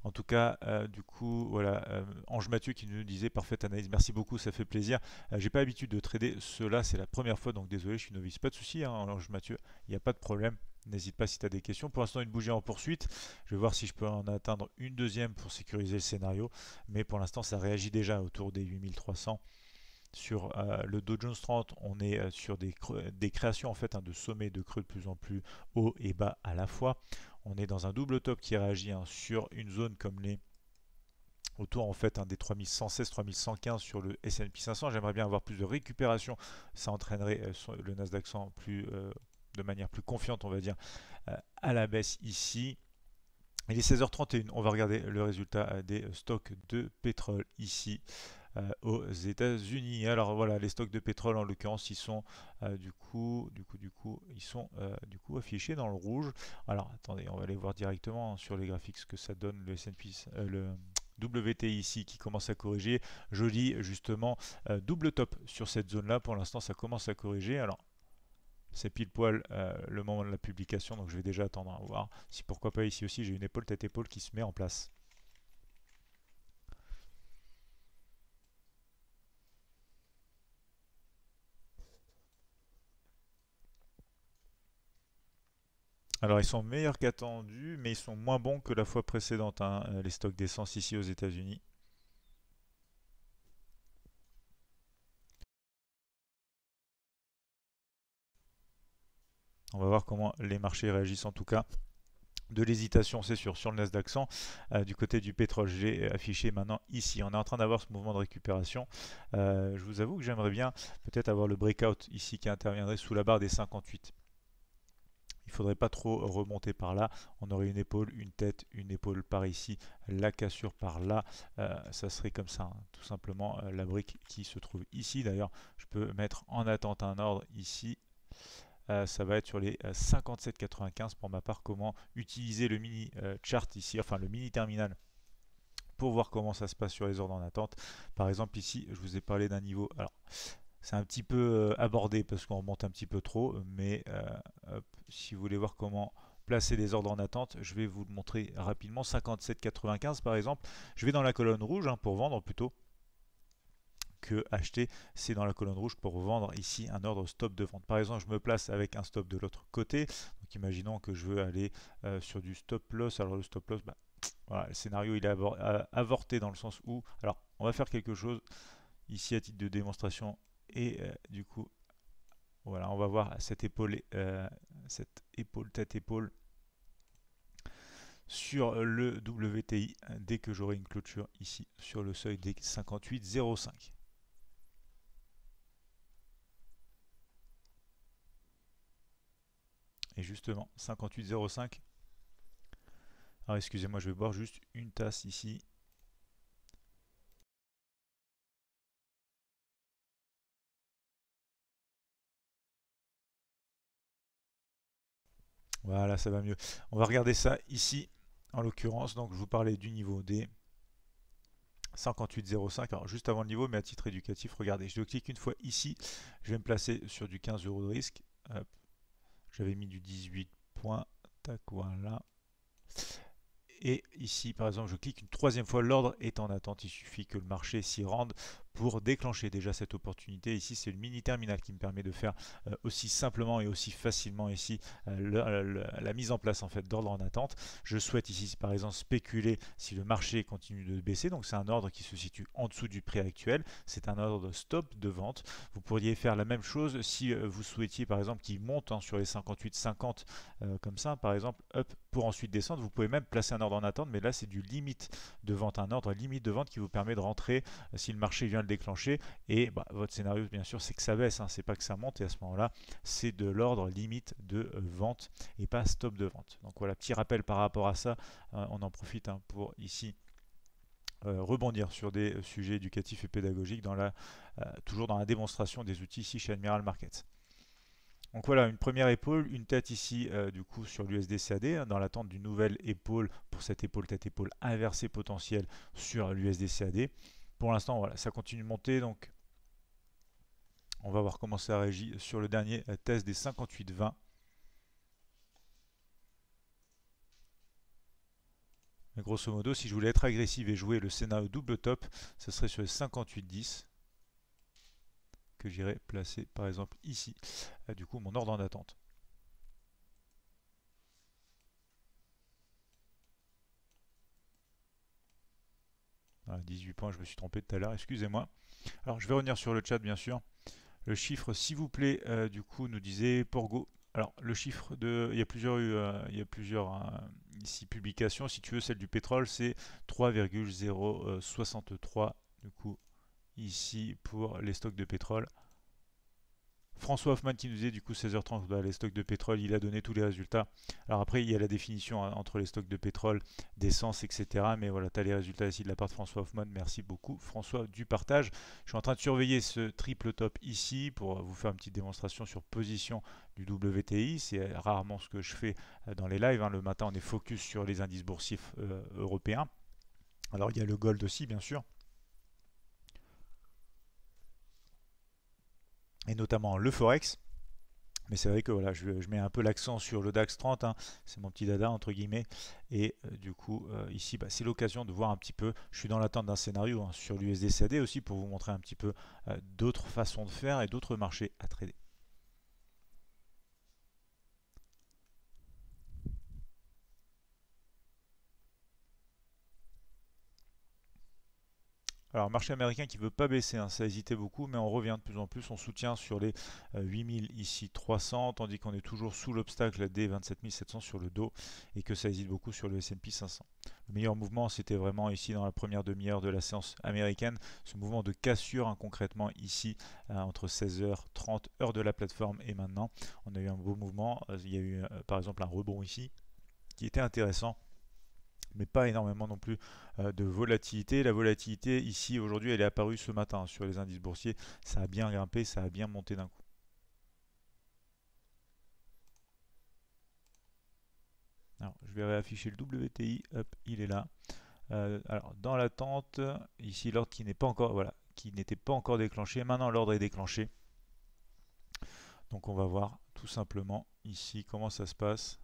en tout cas, euh, du coup, voilà, euh, Ange Mathieu qui nous disait parfaite analyse, merci beaucoup, ça fait plaisir. Je euh, J'ai pas l'habitude de trader cela, c'est la première fois, donc désolé, je suis novice, pas de souci, hein, Ange Mathieu, il n'y a pas de problème. N'hésite pas si tu as des questions. Pour l'instant, une bougie en poursuite. Je vais voir si je peux en atteindre une deuxième pour sécuriser le scénario. Mais pour l'instant, ça réagit déjà autour des 8300 sur le Dow Jones 30, on est sur des, des, créations en fait hein, de sommets de creux de plus en plus haut et bas à la fois on est dans un double top qui réagit hein, sur une zone comme les autour en fait un des 3116 3115 sur le S&P 500 j'aimerais bien avoir plus de récupération ça entraînerait euh, le Nasdaq plus euh, de manière plus confiante on va dire euh, à la baisse ici il est 16h31 on va regarder le résultat des stocks de pétrole ici euh, aux États-Unis. Alors voilà, les stocks de pétrole en l'occurrence, ils sont euh, du coup, du coup, du coup, ils sont euh, du coup affichés dans le rouge. Alors attendez, on va aller voir directement sur les graphiques ce que ça donne le S&P, le WT ici qui commence à corriger. Joli justement double top sur cette zone là. Pour l'instant ça commence à corriger. Alors c'est pile poil le moment de la publication donc je vais déjà attendre à voir si pourquoi pas ici aussi j'ai une épaule tête épaule qui se met en place. Alors ils sont meilleurs qu'attendus, mais ils sont moins bons que la fois précédente, hein, euh, les stocks d'essence ici aux États-Unis. On va voir comment les marchés réagissent en tout cas. De l'hésitation, c'est sûr, sur le Nasdaq d'accent euh, du côté du pétrole, j'ai affiché maintenant ici. On est en train d'avoir ce mouvement de récupération. Euh, je vous avoue que j'aimerais bien peut-être avoir le breakout ici qui interviendrait sous la barre des 58 il faudrait pas trop remonter par là. On aurait une épaule, une tête, une épaule par ici, la cassure par là. Euh, ça serait comme ça, hein. tout simplement euh, la brique qui se trouve ici. D'ailleurs, je peux mettre en attente un ordre ici. Euh, ça va être sur les 57,95 pour ma part comment utiliser le mini chart ici, enfin le mini terminal pour voir comment ça se passe sur les ordres en attente. Par exemple ici, je vous ai parlé d'un niveau, alors c'est un petit peu euh, abordé parce qu'on remonte un petit peu trop, mais euh, si vous voulez voir comment placer des ordres en attente, je vais vous le montrer rapidement. 57,95 par exemple, je vais dans la colonne rouge hein, pour vendre plutôt que acheter, c'est dans la colonne rouge pour vendre ici un ordre stop de vente. Par exemple, je me place avec un stop de l'autre côté. Donc imaginons que je veux aller euh, sur du stop loss. Alors le stop loss, bah, le scénario il est avorté dans le sens où... Alors on va faire quelque chose ici à titre de démonstration et euh, du coup voilà on va voir cette épaule euh, cette épaule tête épaule sur le WTI dès que j'aurai une clôture ici sur le seuil des 58,05 et justement 58,05 alors excusez moi je vais boire juste une tasse ici Voilà, ça va mieux. On va regarder ça ici, en l'occurrence. Donc, je vous parlais du niveau D. 58,05, alors juste avant le niveau, mais à titre éducatif, regardez, je clique une fois ici, je vais me placer sur du 15 euros de risque. J'avais mis du 18 points, tac, voilà. Et ici, par exemple, je clique une troisième fois, l'ordre est en attente. Il suffit que le marché s'y rende pour déclencher déjà cette opportunité. Ici, c'est le mini terminal qui me permet de faire euh, aussi simplement et aussi facilement ici euh, euh, la mise en place en fait d'ordre en attente. Je souhaite ici par exemple spéculer si le marché continue de baisser. Donc c'est un ordre qui se situe en dessous du prix actuel. C'est un ordre de stop de vente. Vous pourriez faire la même chose si vous souhaitiez par exemple qu'il monte hein, sur les 58 50 comme ça par exemple up pour ensuite descendre. Vous pouvez même placer un ordre en attente mais là c'est du limite de vente, un ordre limite de vente qui vous permet de rentrer si le marché vient déclencher. Et bah, votre scénario, bien sûr, c'est que ça baisse, hein. c'est pas que ça monte. Et à ce moment-là, c'est de l'ordre limite de euh, vente et pas stop de vente. Donc voilà, petit rappel par rapport à ça. Euh, on en profite hein, pour ici. Euh, rebondir sur des sujets éducatifs et pédagogiques dans la, toujours dans la démonstration des outils ici chez Admiral Markets. Donc voilà, une première épaule, une tête ici du coup sur l'USDCAD hein, dans l'attente d'une nouvelle épaule pour cette épaule tête épaule inversée potentielle sur l'USDCAD pour l'instant, voilà, ça continue de monter. Donc, on va voir comment ça réagit sur le dernier euh, test des 58-20. Mais grosso modo, si je voulais être agressif et jouer le scénario double top, ce serait sur les 58-10 que j'irais placer par exemple ici. Euh, du coup, mon ordre d'attente 18 ah, points, je me suis trompé tout à l'heure, excusez-moi. Alors je vais revenir sur le chat bien sûr. Le chiffre s'il vous plaît, euh, du coup, nous disait Porgo. Alors le chiffre de, il y a plusieurs, eu il y a plusieurs euh, ici publications. Si tu veux celle du pétrole, c'est 3,063 euh, du coup ici pour les stocks de pétrole. François Hoffman qui nous disait du coup 16h30, bah, les stocks de pétrole, il a donné tous les résultats. Alors après, il y a la définition hein, entre les stocks de pétrole, d'essence, etc. Mais voilà, tu as les résultats ici de la part de François Hoffman. Merci beaucoup François du partage. Je suis en train de surveiller ce triple top ici pour euh, vous faire une petite démonstration sur position du WTI. C'est euh, rarement ce que je fais euh, dans les lives. Hein. Le matin, on est focus sur les indices boursiers européens. Alors il y a le gold aussi, bien sûr. et notamment le Forex. Mais c'est vrai que voilà, je, mets un peu l'accent sur le DAX 30, hein. c'est mon petit dada entre guillemets. Et euh, du coup, euh, ici, bah, c'est l'occasion de voir un petit peu, je suis dans l'attente d'un scénario hein, sur l'USDCAD aussi pour vous montrer un petit peu euh, d'autres façons de faire et d'autres marchés à trader. Alors, marché américain qui ne veut pas baisser, hein, ça hésitait beaucoup, mais on revient de plus en plus. On soutient sur les 8000 euh, ici 300, tandis qu'on est toujours sous l'obstacle des 27700 sur le dos et que ça hésite beaucoup sur le S&P 500. Le meilleur mouvement, c'était vraiment ici dans la première demi-heure de la séance américaine, ce mouvement de cassure hein, concrètement ici euh, entre 16h30 heure de la plateforme et maintenant. On a eu un beau mouvement. Euh, il y a eu par exemple un rebond ici qui était intéressant mais pas énormément non plus euh, de volatilité. La volatilité ici aujourd'hui, elle est apparue ce matin sur les indices boursiers. Ça a bien grimpé, ça a bien monté d'un coup. je vais réafficher le WTI. Hop, il est là. Euh, alors, dans l'attente, ici l'ordre qui n'est pas encore, voilà, qui n'était pas encore déclenché. Maintenant, l'ordre est déclenché. Donc, on va voir tout simplement ici comment ça se passe.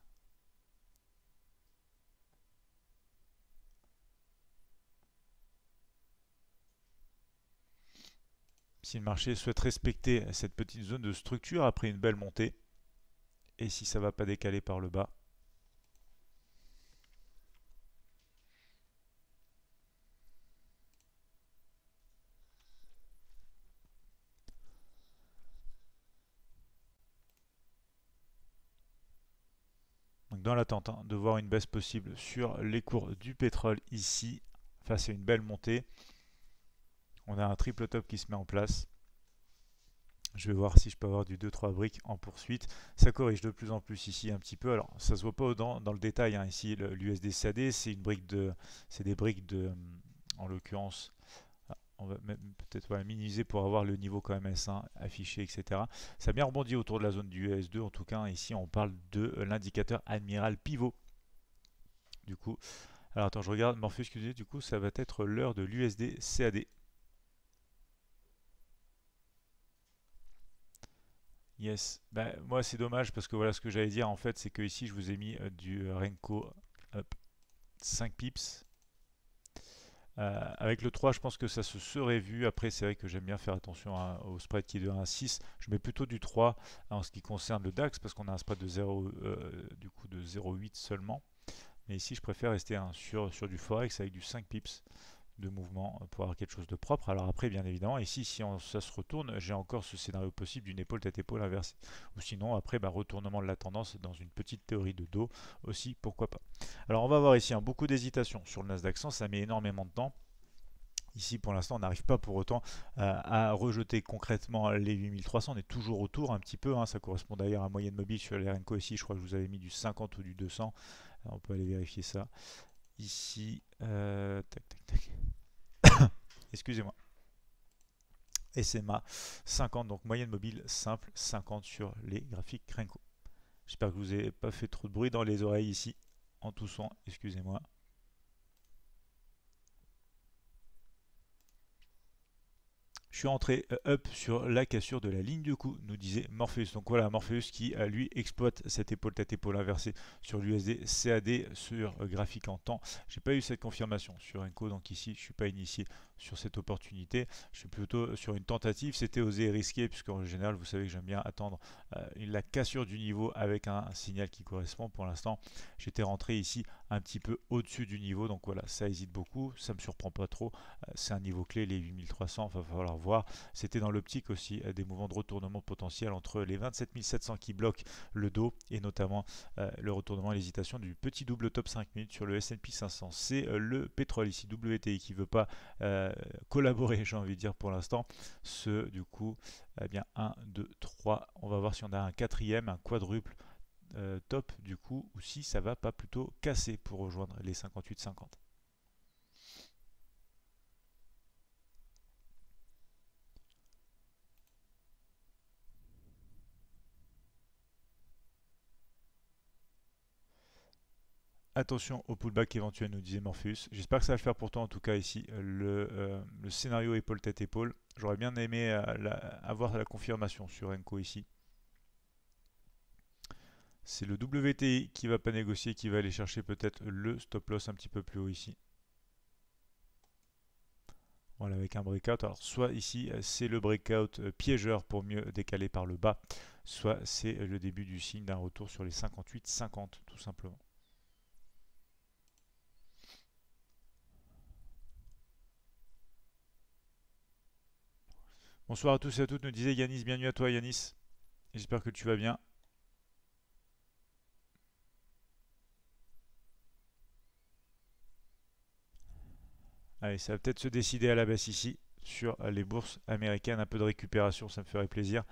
si le marché souhaite respecter cette petite zone de structure après une belle montée et si ça ne va pas décaler par le bas. dans l'attente hein, de voir une baisse possible sur les cours du pétrole ici, face à une belle montée, on a un triple top qui se met en place. Je vais voir si je peux avoir du 2-3 briques en poursuite. Ça corrige de plus en plus ici un petit peu. Alors ça se voit pas dans, le détail. Hein. Ici l'USDCAD c'est une brique de. c'est des briques de. En l'occurrence, ah, on va peut-être voilà, minimiser pour avoir le niveau quand même S1 affiché, etc. Ça a bien rebondi autour de la zone du USD 2 En tout cas, hein. ici on parle de l'indicateur admiral pivot. Du coup. Alors attends, je regarde, Morpheus, excusez, du coup ça va être l'heure de l'USD CAD. Ben, moi, c'est dommage parce que voilà ce que j'allais dire en fait, c'est que ici je vous ai mis euh, du Renko 5 pips. Euh, avec le 3, je pense que ça se serait vu. Après, c'est vrai que j'aime bien faire attention au spread qui est de 1 6. Je mets plutôt du 3 en ce qui concerne le DAX parce qu'on a un spread de 0, euh, du coup de 0,8 seulement. Mais ici, je préfère rester sur, sur du Forex avec du 5 pips de mouvement pour avoir quelque chose de propre. Alors après, bien évidemment, ici, si on, ça se retourne, j'ai encore ce scénario possible d'une épaule tête-épaule inversée. Ou sinon, après, bah, retournement de la tendance dans une petite théorie de dos aussi, pourquoi pas. Alors on va voir ici hein, beaucoup d'hésitation sur le Nasdaq 100, ça met énormément de temps. Ici, pour l'instant, on n'arrive pas pour autant euh, à rejeter concrètement les 8300. On est toujours autour un petit peu. Hein. Ça correspond d'ailleurs à moyenne mobile sur les ici. Je crois que je vous avais mis du 50 ou du 200. on peut aller vérifier ça. Ici, euh, tac, tac, tac. Excusez-moi. SMA 50, donc moyenne mobile simple 50 sur les graphiques Crenco. J'espère que vous n'avez pas fait trop de bruit dans les oreilles ici en toussant, excusez-moi. Je suis entré euh, up sur la cassure de la ligne de coup, nous disait Morpheus. Donc voilà, Morpheus qui lui exploite cette épaule tête épaule inversée sur l'USD CAD sur euh, graphique en temps. J'ai pas eu cette confirmation sur Inco. donc ici je suis pas initié sur cette opportunité. Je suis plutôt sur une tentative, c'était oser risquer puisque en général, vous savez que j'aime bien attendre euh, la cassure du niveau avec un, signal qui correspond. Pour l'instant, j'étais rentré ici un petit peu au-dessus du niveau, donc voilà, ça hésite beaucoup, ça me surprend pas trop. Euh, c'est un niveau clé, les 8300, va falloir voir. C'était dans l'optique aussi euh, des mouvements de retournement potentiel entre les 27700 qui bloquent le dos et notamment le retournement l'hésitation du petit double top 5 minutes sur le S&P 500. C'est le pétrole ici, WTI qui veut pas euh, collaborer, j'ai envie de dire pour l'instant, ce du coup, eh bien 1, 2, 3, on va voir si on a un quatrième, un quadruple euh, top du coup, ou si ça va pas plutôt casser pour rejoindre les 58-50. Attention au pullback éventuel, nous disait Morpheus. J'espère que ça va faire pour toi, en tout cas ici. Euh, euh, le, scénario épaule-tête-épaule. J'aurais bien aimé euh, avoir la confirmation sur Enco ici. C'est le WTI qui va pas négocier, qui va aller chercher peut-être le stop loss un petit peu plus haut ici. Voilà, avec un breakout. Alors, soit ici, c'est le breakout piégeur pour mieux décaler par le bas, soit c'est le début du signe d'un retour sur les 58-50, tout simplement. Bonsoir à tous et à toutes, nous disait Yanis, bienvenue à toi Yanis. J'espère que tu vas bien. Allez, ça va peut-être se décider à la baisse ici sur les bourses américaines. Un peu de récupération, ça me ferait plaisir.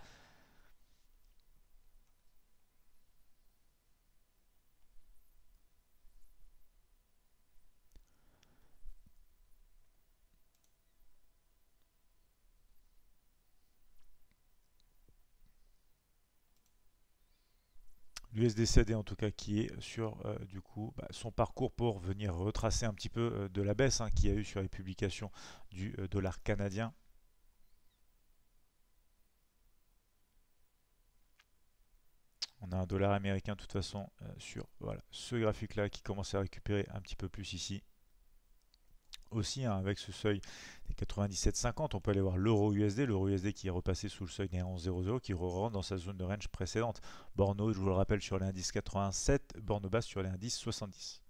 USDCD en tout cas qui est sur euh, du coup bah, son parcours pour venir retracer un petit peu euh, de la baisse hein, qu'il y a eu sur les publications du euh, dollar canadien. On a un dollar américain de toute façon sur voilà, ce graphique là qui commence à récupérer un petit peu plus ici aussi hein, avec ce seuil des 97,50. On peut aller voir l'euro USD, l'euro USD qui est repassé sous le seuil des 11,00, qui re rentre dans sa zone de range précédente. Borno, je vous le rappelle, sur l'indice 87, borne basse sur indices 70.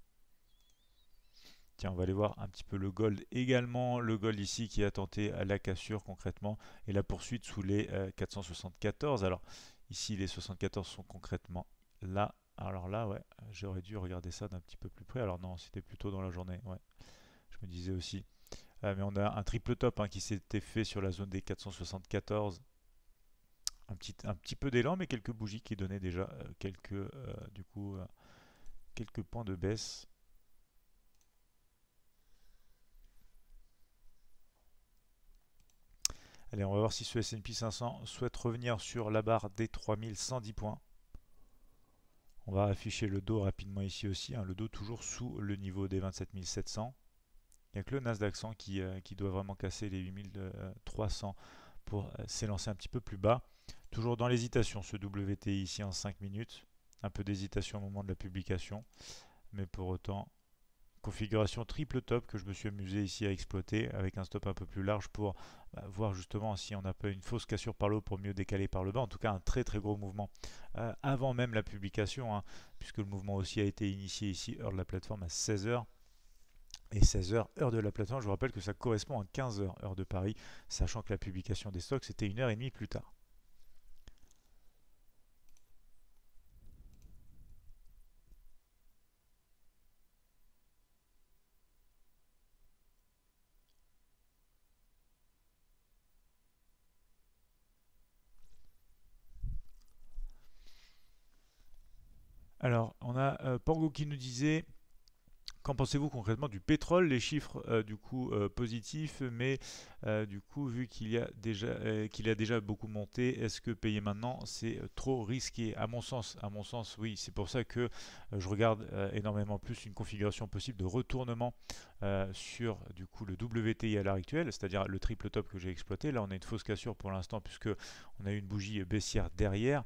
Tiens, on va aller voir un petit peu le gold également. Le gold ici qui a tenté à la cassure concrètement et la poursuite sous les 474. Euh, Alors ici, les 74 sont concrètement là. Alors là, ouais, j'aurais dû regarder ça d'un petit peu plus près. Alors non, c'était plutôt dans la journée, ouais disait aussi. Euh, mais on a un triple top hein, qui s'était fait sur la zone des 474. Un petit, un petit peu d'élan, mais quelques bougies qui donnaient déjà euh, quelques, euh, du coup, quelques points de baisse. Allez, on va voir si ce S&P 500 souhaite revenir sur la barre des 3110 points. On va afficher le dos rapidement ici aussi, hein, le dos toujours sous le niveau des 27700. Il n'y a que le Nasdaq 100 qui, euh, qui doit vraiment casser les 8300 euh, pour euh, s'élancer un petit peu plus bas. Toujours dans l'hésitation, ce WTI ici en 5 minutes. Un peu d'hésitation au moment de la publication. Mais pour autant, configuration triple top que je me suis amusé ici à exploiter avec un stop un peu plus large pour bah, voir justement si on n'a pas une fausse cassure par l'eau pour mieux décaler par le bas. En tout cas, un très très gros mouvement avant même la publication, hein, puisque le mouvement aussi a été initié ici, hors de la plateforme à 16h et 16h, heure de la plateforme. Je vous rappelle que ça correspond à 15h, heure de Paris, sachant que la publication des stocks, c'était une heure et demie plus tard. Alors, on a euh, Pango qui nous disait Qu'en pensez-vous concrètement du pétrole Les chiffres euh, du coup euh, positifs, mais euh, du coup vu qu'il y a déjà qu'il a déjà beaucoup monté, est-ce que payer maintenant c'est trop risqué À mon sens, à mon sens, oui. C'est pour ça que je regarde énormément plus une configuration possible de retournement euh, sur du coup le WTI à l'heure actuelle, c'est-à-dire le triple top que j'ai exploité. Là, on a une fausse cassure pour l'instant puisque on a une bougie baissière derrière.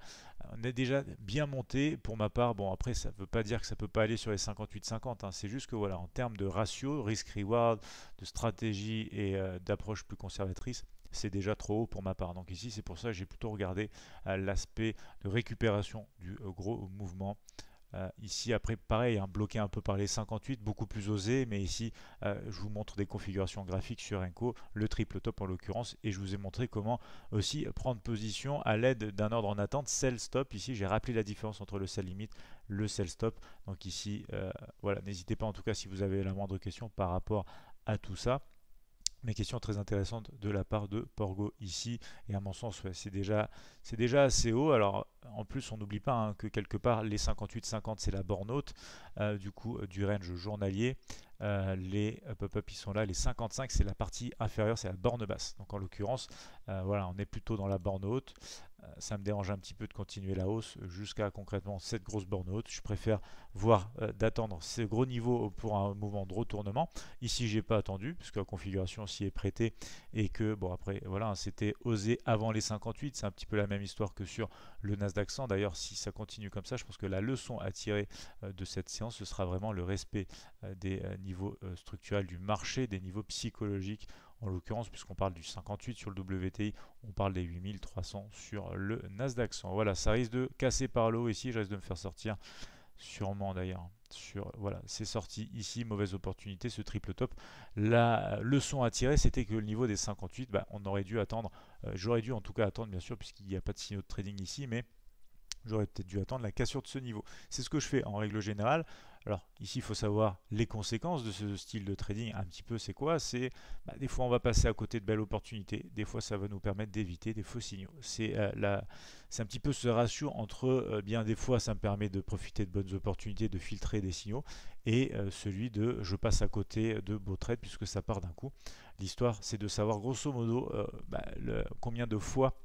On est déjà bien monté pour ma part. Bon, après, ça ne veut pas dire que ça peut pas aller sur les 58-50. Hein. C'est juste que voilà, en termes de ratio, risk-reward, de stratégie et euh, d'approche plus conservatrice, c'est déjà trop haut pour ma part. Donc ici, c'est pour ça que j'ai plutôt regardé euh, l'aspect de récupération du gros mouvement euh, ici, après, pareil, un hein, bloqué un peu par les 58, beaucoup plus osé, mais ici, euh, je vous montre des configurations graphiques sur Enco, le triple top en l'occurrence, et je vous ai montré comment aussi prendre position à l'aide d'un ordre en attente, sell stop. Ici, j'ai rappelé la différence entre le sell limit, le sell stop. Donc ici, euh, voilà, n'hésitez pas en tout cas si vous avez la moindre question par rapport à tout ça mais question très intéressante de la part de Porgo ici. Et à mon sens, c'est déjà, c'est déjà assez haut. Alors, en plus, on n'oublie pas hein, que quelque part, les 58-50, c'est la borne haute euh, du, coup, du range journalier. Euh, les euh, pop-up, ils sont là. Les 55, c'est la partie inférieure, c'est la borne basse. Donc en l'occurrence, voilà, on est plutôt dans la borne haute. ça me dérange un petit peu de continuer la hausse jusqu'à concrètement cette grosse borne haute. Je préfère voir d'attendre ce gros niveau pour un mouvement de retournement. Ici, j'ai pas attendu, puisque la configuration s'y est prêtée et que, bon, après, voilà, c'était osé avant les 58. C'est un petit peu la même histoire que sur le Nasdaq d'accent. D'ailleurs, si ça continue comme ça, je pense que la leçon à tirer euh, de cette séance, ce sera vraiment le respect euh, des euh, niveaux structurels du marché, des niveaux psychologiques en l'occurrence, puisqu'on parle du 58 sur le WTI, on parle des 8300 sur le Nasdaq Voilà, ça risque de casser par l'eau ici, je risque de me faire sortir sûrement d'ailleurs. Sur, voilà, c'est sorti ici, mauvaise opportunité, ce triple top. La leçon à tirer, c'était que le niveau des 58, bah, on aurait dû attendre, j'aurais dû en tout cas attendre bien sûr, puisqu'il n'y a pas de signaux de trading ici, mais j'aurais peut-être dû attendre la cassure de ce niveau. C'est ce que je fais en règle générale. Alors ici, il faut savoir les conséquences de ce style de trading. Un petit peu, c'est quoi C'est bah, des fois on va passer à côté de belles opportunités, des fois ça va nous permettre d'éviter des faux signaux. C'est euh, c'est un petit peu ce ratio entre euh, bien des fois ça me permet de profiter de bonnes opportunités, de filtrer des signaux, et euh, celui de je passe à côté de beaux trades puisque ça part d'un coup. L'histoire, c'est de savoir grosso modo bah, combien de fois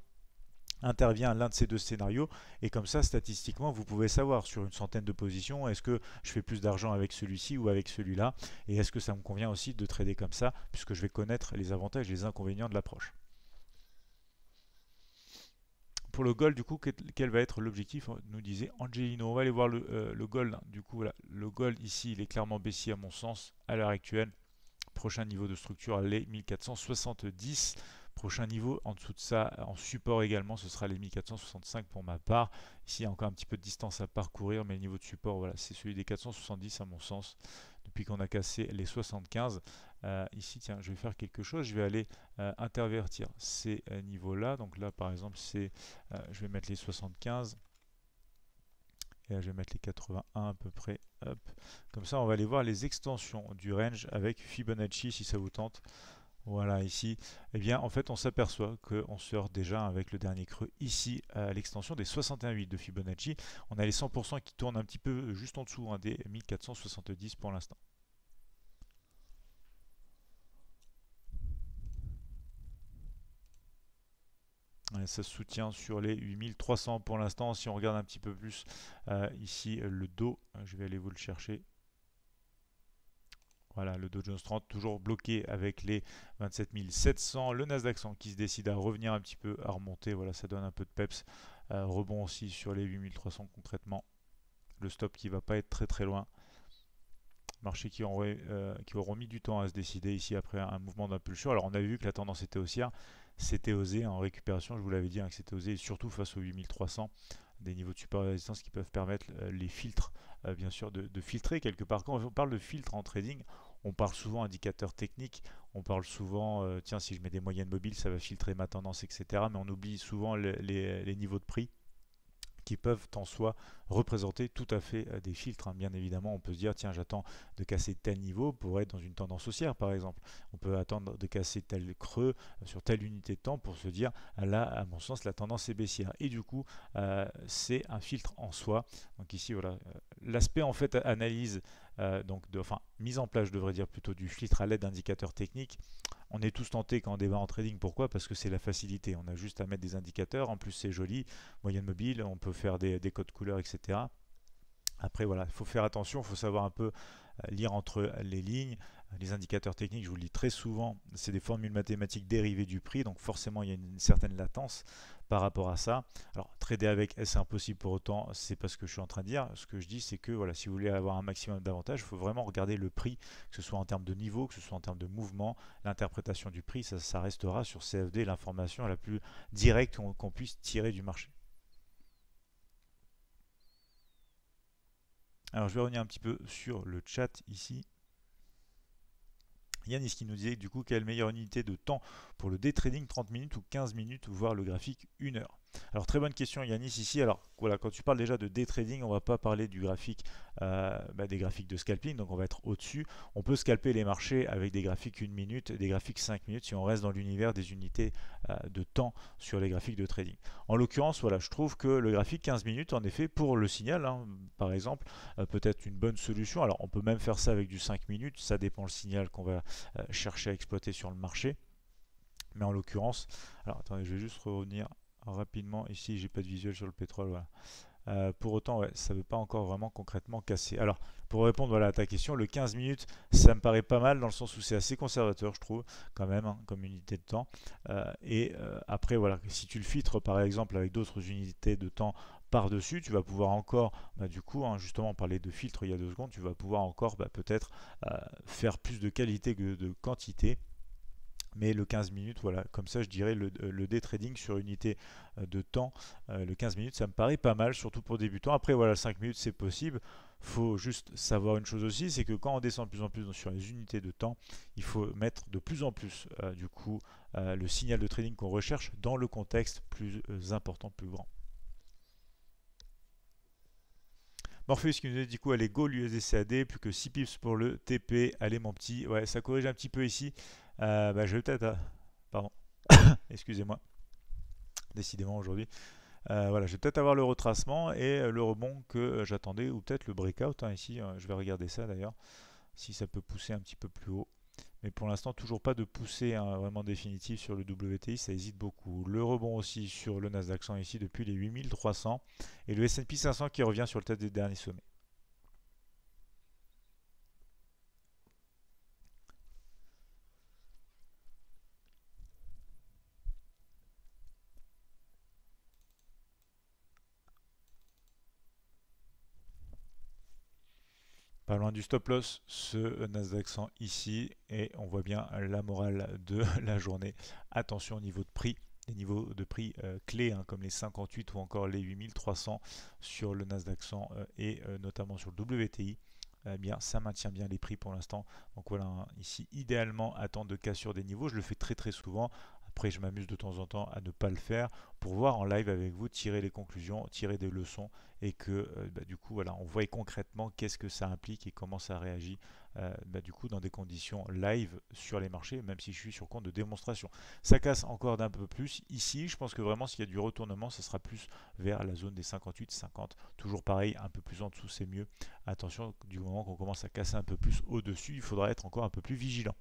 intervient l'un de ces deux scénarios et comme ça statistiquement vous pouvez savoir sur une centaine de positions est-ce que je fais plus d'argent avec celui-ci ou avec celui-là et est-ce que ça me convient aussi de trader comme ça puisque je vais connaître les avantages et les inconvénients de l'approche. Pour le gold du coup quel va être l'objectif nous disait Angelino on va aller voir le, euh, gold hein. du coup voilà. le gold ici il est clairement baissier à mon sens à l'heure actuelle prochain niveau de structure les 1470 Prochain niveau en dessous de ça, en support également, ce sera les 1465 pour ma part. Ici, y a encore un petit peu de distance à parcourir, mais le niveau de support, voilà, c'est celui des 470 à mon sens, depuis qu'on a cassé les 75. Euh, ici, tiens, je vais faire quelque chose, je vais aller euh, intervertir ces euh, niveaux-là. Donc là, par exemple, c'est, je vais mettre les 75. Et là, je vais mettre les 81 à peu près. Comme ça, on va aller voir les extensions du range avec Fibonacci si ça vous tente. Voilà, ici, eh bien, en fait, on s'aperçoit qu'on sort déjà avec le dernier creux ici à l'extension des 61,8 de Fibonacci. On a les 100% qui tournent un petit peu juste en dessous hein, des 1470 pour l'instant. ça se soutient sur les 8300 pour l'instant. Si on regarde un petit peu plus euh, ici le dos, hein, je vais aller vous le chercher voilà, le Dow Jones 30 toujours bloqué avec les 27 700. Le Nasdaq 100 qui se décide à revenir un petit peu, à remonter. Voilà, ça donne un peu de peps. Euh, rebond aussi sur les 8300 concrètement. Le stop qui va pas être très très loin. Marché qui, euh, qui auront mis du temps à se décider ici après un mouvement d'impulsion. Alors on a vu que la tendance était haussière. C'était osé en récupération, je vous l'avais dit, hein, que c'était osé, surtout face aux 8300 des niveaux de super résistance qui peuvent permettre euh, les filtres, euh, bien sûr, de, filtrer quelque part. Quand on parle de filtre en trading, on parle souvent indicateur technique on parle souvent, euh, tiens, si je mets des moyennes mobiles, ça va filtrer ma tendance, etc. Mais on oublie souvent les niveaux de prix qui peuvent en soi représenter tout à fait euh, des filtres. Hein. Bien évidemment, on peut se dire, tiens, j'attends de casser tel niveau pour être dans une tendance haussière, par exemple. On peut attendre de casser tel creux euh, sur telle unité de temps pour se dire, ah là, à mon sens, la tendance est baissière. Et du coup, euh, c'est un filtre en soi. Donc ici, voilà, l'aspect en fait analyse, donc de, enfin mise en place, je devrais dire plutôt du filtre à l'aide d'indicateurs techniques, on est tous tentés quand on débat en trading. Pourquoi Parce que c'est la facilité. On a juste à mettre des indicateurs. En plus, c'est joli. Moyenne mobile, on peut faire des, codes couleurs, etc. Après, voilà, il faut faire attention, il faut savoir un peu euh, lire entre les lignes, les indicateurs techniques, je vous le dis très souvent, c'est des formules mathématiques dérivées du prix, donc forcément il y a une, certaine latence par rapport à ça. Alors trader avec, c'est impossible pour autant, c'est pas ce que je suis en train de dire. Ce que je dis, c'est que voilà, si vous voulez avoir un maximum d'avantages, il faut vraiment regarder le prix, que ce soit en termes de niveau, que ce soit en termes de mouvement, l'interprétation du prix, ça, restera sur CFD l'information la plus directe qu'on puisse tirer du marché. Alors je vais revenir un petit peu sur le chat ici. Yannis qui nous disait du coup quelle meilleure unité de temps pour le day trading 30 minutes ou 15 minutes, voire le graphique 1 heure. Alors très bonne question Yanis ici. Alors voilà, quand tu parles déjà de day trading, on va pas parler du graphique, euh, bah, des graphiques de scalping, donc on va être au-dessus. On peut scalper les marchés avec des graphiques 1 minute, des graphiques 5 minutes, si on reste dans l'univers des unités euh, de temps sur les graphiques de trading. En l'occurrence, voilà, je trouve que le graphique 15 minutes, en effet, pour le signal, hein, par exemple, euh, peut être une bonne solution. Alors on peut même faire ça avec du 5 minutes, ça dépend le signal qu'on va chercher à exploiter sur le marché. Mais en l'occurrence, alors attendez, je vais juste revenir rapidement. Ici, j'ai pas de visuel sur le pétrole. Euh, pour autant, ça veut pas encore vraiment concrètement casser. Alors, pour répondre voilà, à ta question, le 15 minutes, ça me paraît pas mal dans le sens où c'est assez conservateur, je trouve, quand même, hein, comme unité de temps. Euh, et euh, après, voilà, si tu le filtres par exemple avec d'autres unités de temps par-dessus, tu vas pouvoir encore, bah, du coup, hein, justement, parler de filtre il y a deux secondes, tu vas pouvoir encore bah, peut-être faire plus de qualité que de quantité mais le 15 minutes, voilà, comme ça je dirais le, euh, le day trading sur unité euh, de temps, euh, le 15 minutes, ça me paraît pas mal, surtout pour débutants. Après, voilà, 5 minutes, c'est possible. faut juste savoir une chose aussi, c'est que quand on descend de plus en plus sur les unités de temps, il faut mettre de plus en plus, du coup, le signal de trading qu'on recherche dans le contexte plus important, plus grand. Morpheus qui nous dit du coup, allez go l'USDCAD, plus que 6 pips pour le TP. Allez mon petit, ouais, ça corrige un petit peu ici. Euh, bah, je vais peut-être... Euh, pardon, excusez-moi. Décidément aujourd'hui. Euh, voilà, je vais peut-être avoir le retracement et le rebond que j'attendais, ou peut-être le breakout hein, ici. je vais regarder ça d'ailleurs, si ça peut pousser un petit peu plus haut mais pour l'instant toujours pas de poussée hein, vraiment définitive sur le WTI, ça hésite beaucoup. Le rebond aussi sur le Nasdaq 100 ici depuis les 8300 et le S&P 500 qui revient sur le tête des derniers sommets. loin du stop loss ce Nasdaq 100 ici et on voit bien la morale de la journée. Attention au niveau de prix les niveaux de prix euh, clés hein, comme les 58 ou encore les 8300 sur le Nasdaq 100 euh, et euh, notamment sur le WTI eh bien ça maintient bien les prix pour l'instant donc voilà hein, ici idéalement attendre de cassure des niveaux je le fais très très souvent après, je m'amuse de temps en temps à ne pas le faire pour voir en live avec vous, tirer les conclusions, tirer des leçons et que euh, bah, du coup, voilà, on voit concrètement qu'est-ce que ça implique et comment ça réagit euh, bah, du coup dans des conditions live sur les marchés, même si je suis sur compte de démonstration. Ça casse encore d'un peu plus. Ici, je pense que vraiment, s'il y a du retournement, ce sera plus vers la zone des 58-50. Toujours pareil, un peu plus en dessous, c'est mieux. Attention, du moment qu'on commence à casser un peu plus au-dessus, il faudra être encore un peu plus vigilant.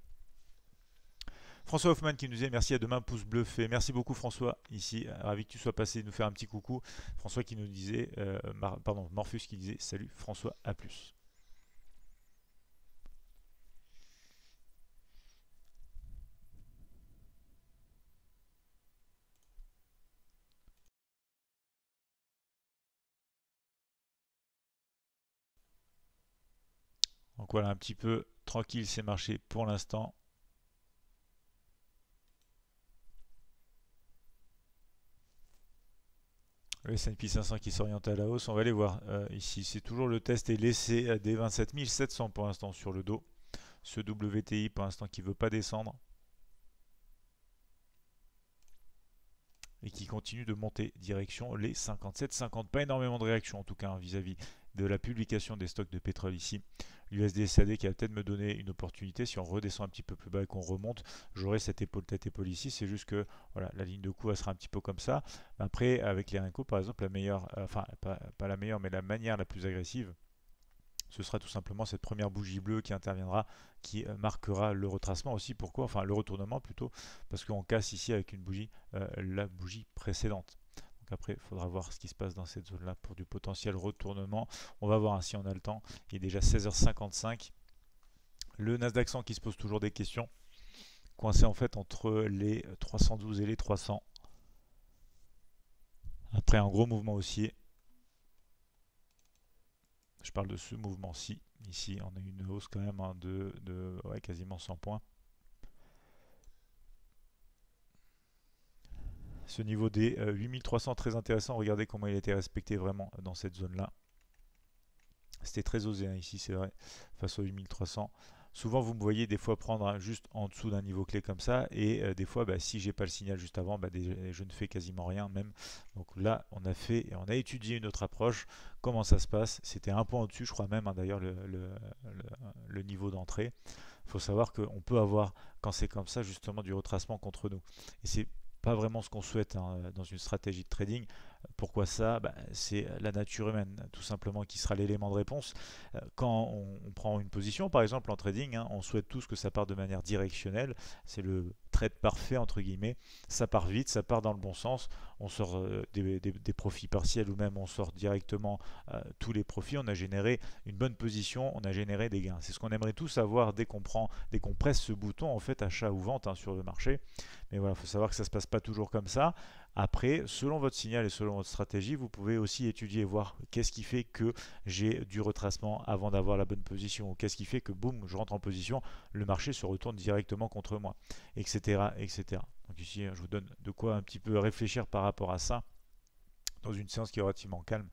François Hoffman qui nous disait merci à demain, pouce bleu fait. Merci beaucoup François, ici, ravi que tu sois passé nous faire un petit coucou. François qui nous disait, euh, pardon, Morphus qui disait salut François, à plus. Donc voilà un petit peu tranquille, c'est marché pour l'instant. Le S&P 500 qui s'oriente à la hausse, on va aller voir. Euh, ici, c'est toujours le test est laissé à des 27 700 pour l'instant sur le dos. Ce WTI pour l'instant qui ne veut pas descendre. Et qui continue de monter direction les 57,50. Pas énormément de réactions en tout cas vis à -vis de la publication des stocks de pétrole ici l'USD qui a peut-être me donner une opportunité. Si on redescend un petit peu plus bas et qu'on remonte, j'aurai cette épaule, tête épaule ici. C'est juste que voilà, la ligne de coup sera un petit peu comme ça. Après, avec les Renko, par exemple, la meilleure, euh, enfin pas, la meilleure, mais la manière la plus agressive, ce sera tout simplement cette première bougie bleue qui interviendra, qui euh, marquera le retracement aussi. Pourquoi Enfin, le retournement plutôt, parce qu'on casse ici avec une bougie, euh, la bougie précédente. Après, il faudra voir ce qui se passe dans cette zone-là pour du potentiel retournement. On va voir hein, si on a le temps. Il est déjà 16h55. Le Nasdaq 100 qui se pose toujours des questions. Coincé en fait entre les 312 et les 300. Après un gros mouvement haussier. Je parle de ce mouvement-ci. Ici, on a une hausse quand même hein, de, quasiment 100 points. Ce niveau des 8300, euh, très intéressant. Regardez comment il a été respecté vraiment dans cette zone-là. C'était très osé hein, ici, c'est vrai, face aux 8300. Souvent, vous me voyez des fois prendre hein, juste en dessous d'un niveau clé comme ça. Et euh, des fois, bah, si j'ai pas le signal juste avant, bah, je ne fais quasiment rien même. Donc là, on a fait et on a étudié une autre approche. Comment ça se passe C'était un point au-dessus, je crois même, hein, d'ailleurs, le, niveau d'entrée. Il faut savoir qu'on peut avoir, quand c'est comme ça, justement du retracement contre nous. Et c'est pas vraiment ce qu'on souhaite hein, dans une stratégie de trading. Pourquoi ça bah, C'est euh, la nature humaine, tout simplement, qui sera l'élément de réponse. Euh, quand on, prend une position, par exemple en trading, hein, on souhaite tous que ça part de manière directionnelle. C'est le trade parfait, entre guillemets. Ça part vite, ça part dans le bon sens. On sort euh, des, profits partiels ou même on sort directement tous les profits. On a généré une bonne position, on a généré des gains. C'est ce qu'on aimerait tous avoir dès qu'on prend, dès qu'on presse ce bouton, en fait, achat ou vente hein, sur le marché. Mais voilà, il faut savoir que ça ne se passe pas toujours comme ça. Après, selon votre signal et selon votre stratégie, vous pouvez aussi étudier voir qu'est-ce qui fait que j'ai du retracement avant d'avoir la bonne position, ou qu'est-ce qui fait que boum, je rentre en position, le marché se retourne directement contre moi, etc. etc. Donc ici, je vous donne de quoi un petit peu réfléchir par rapport à ça dans une séance qui est relativement calme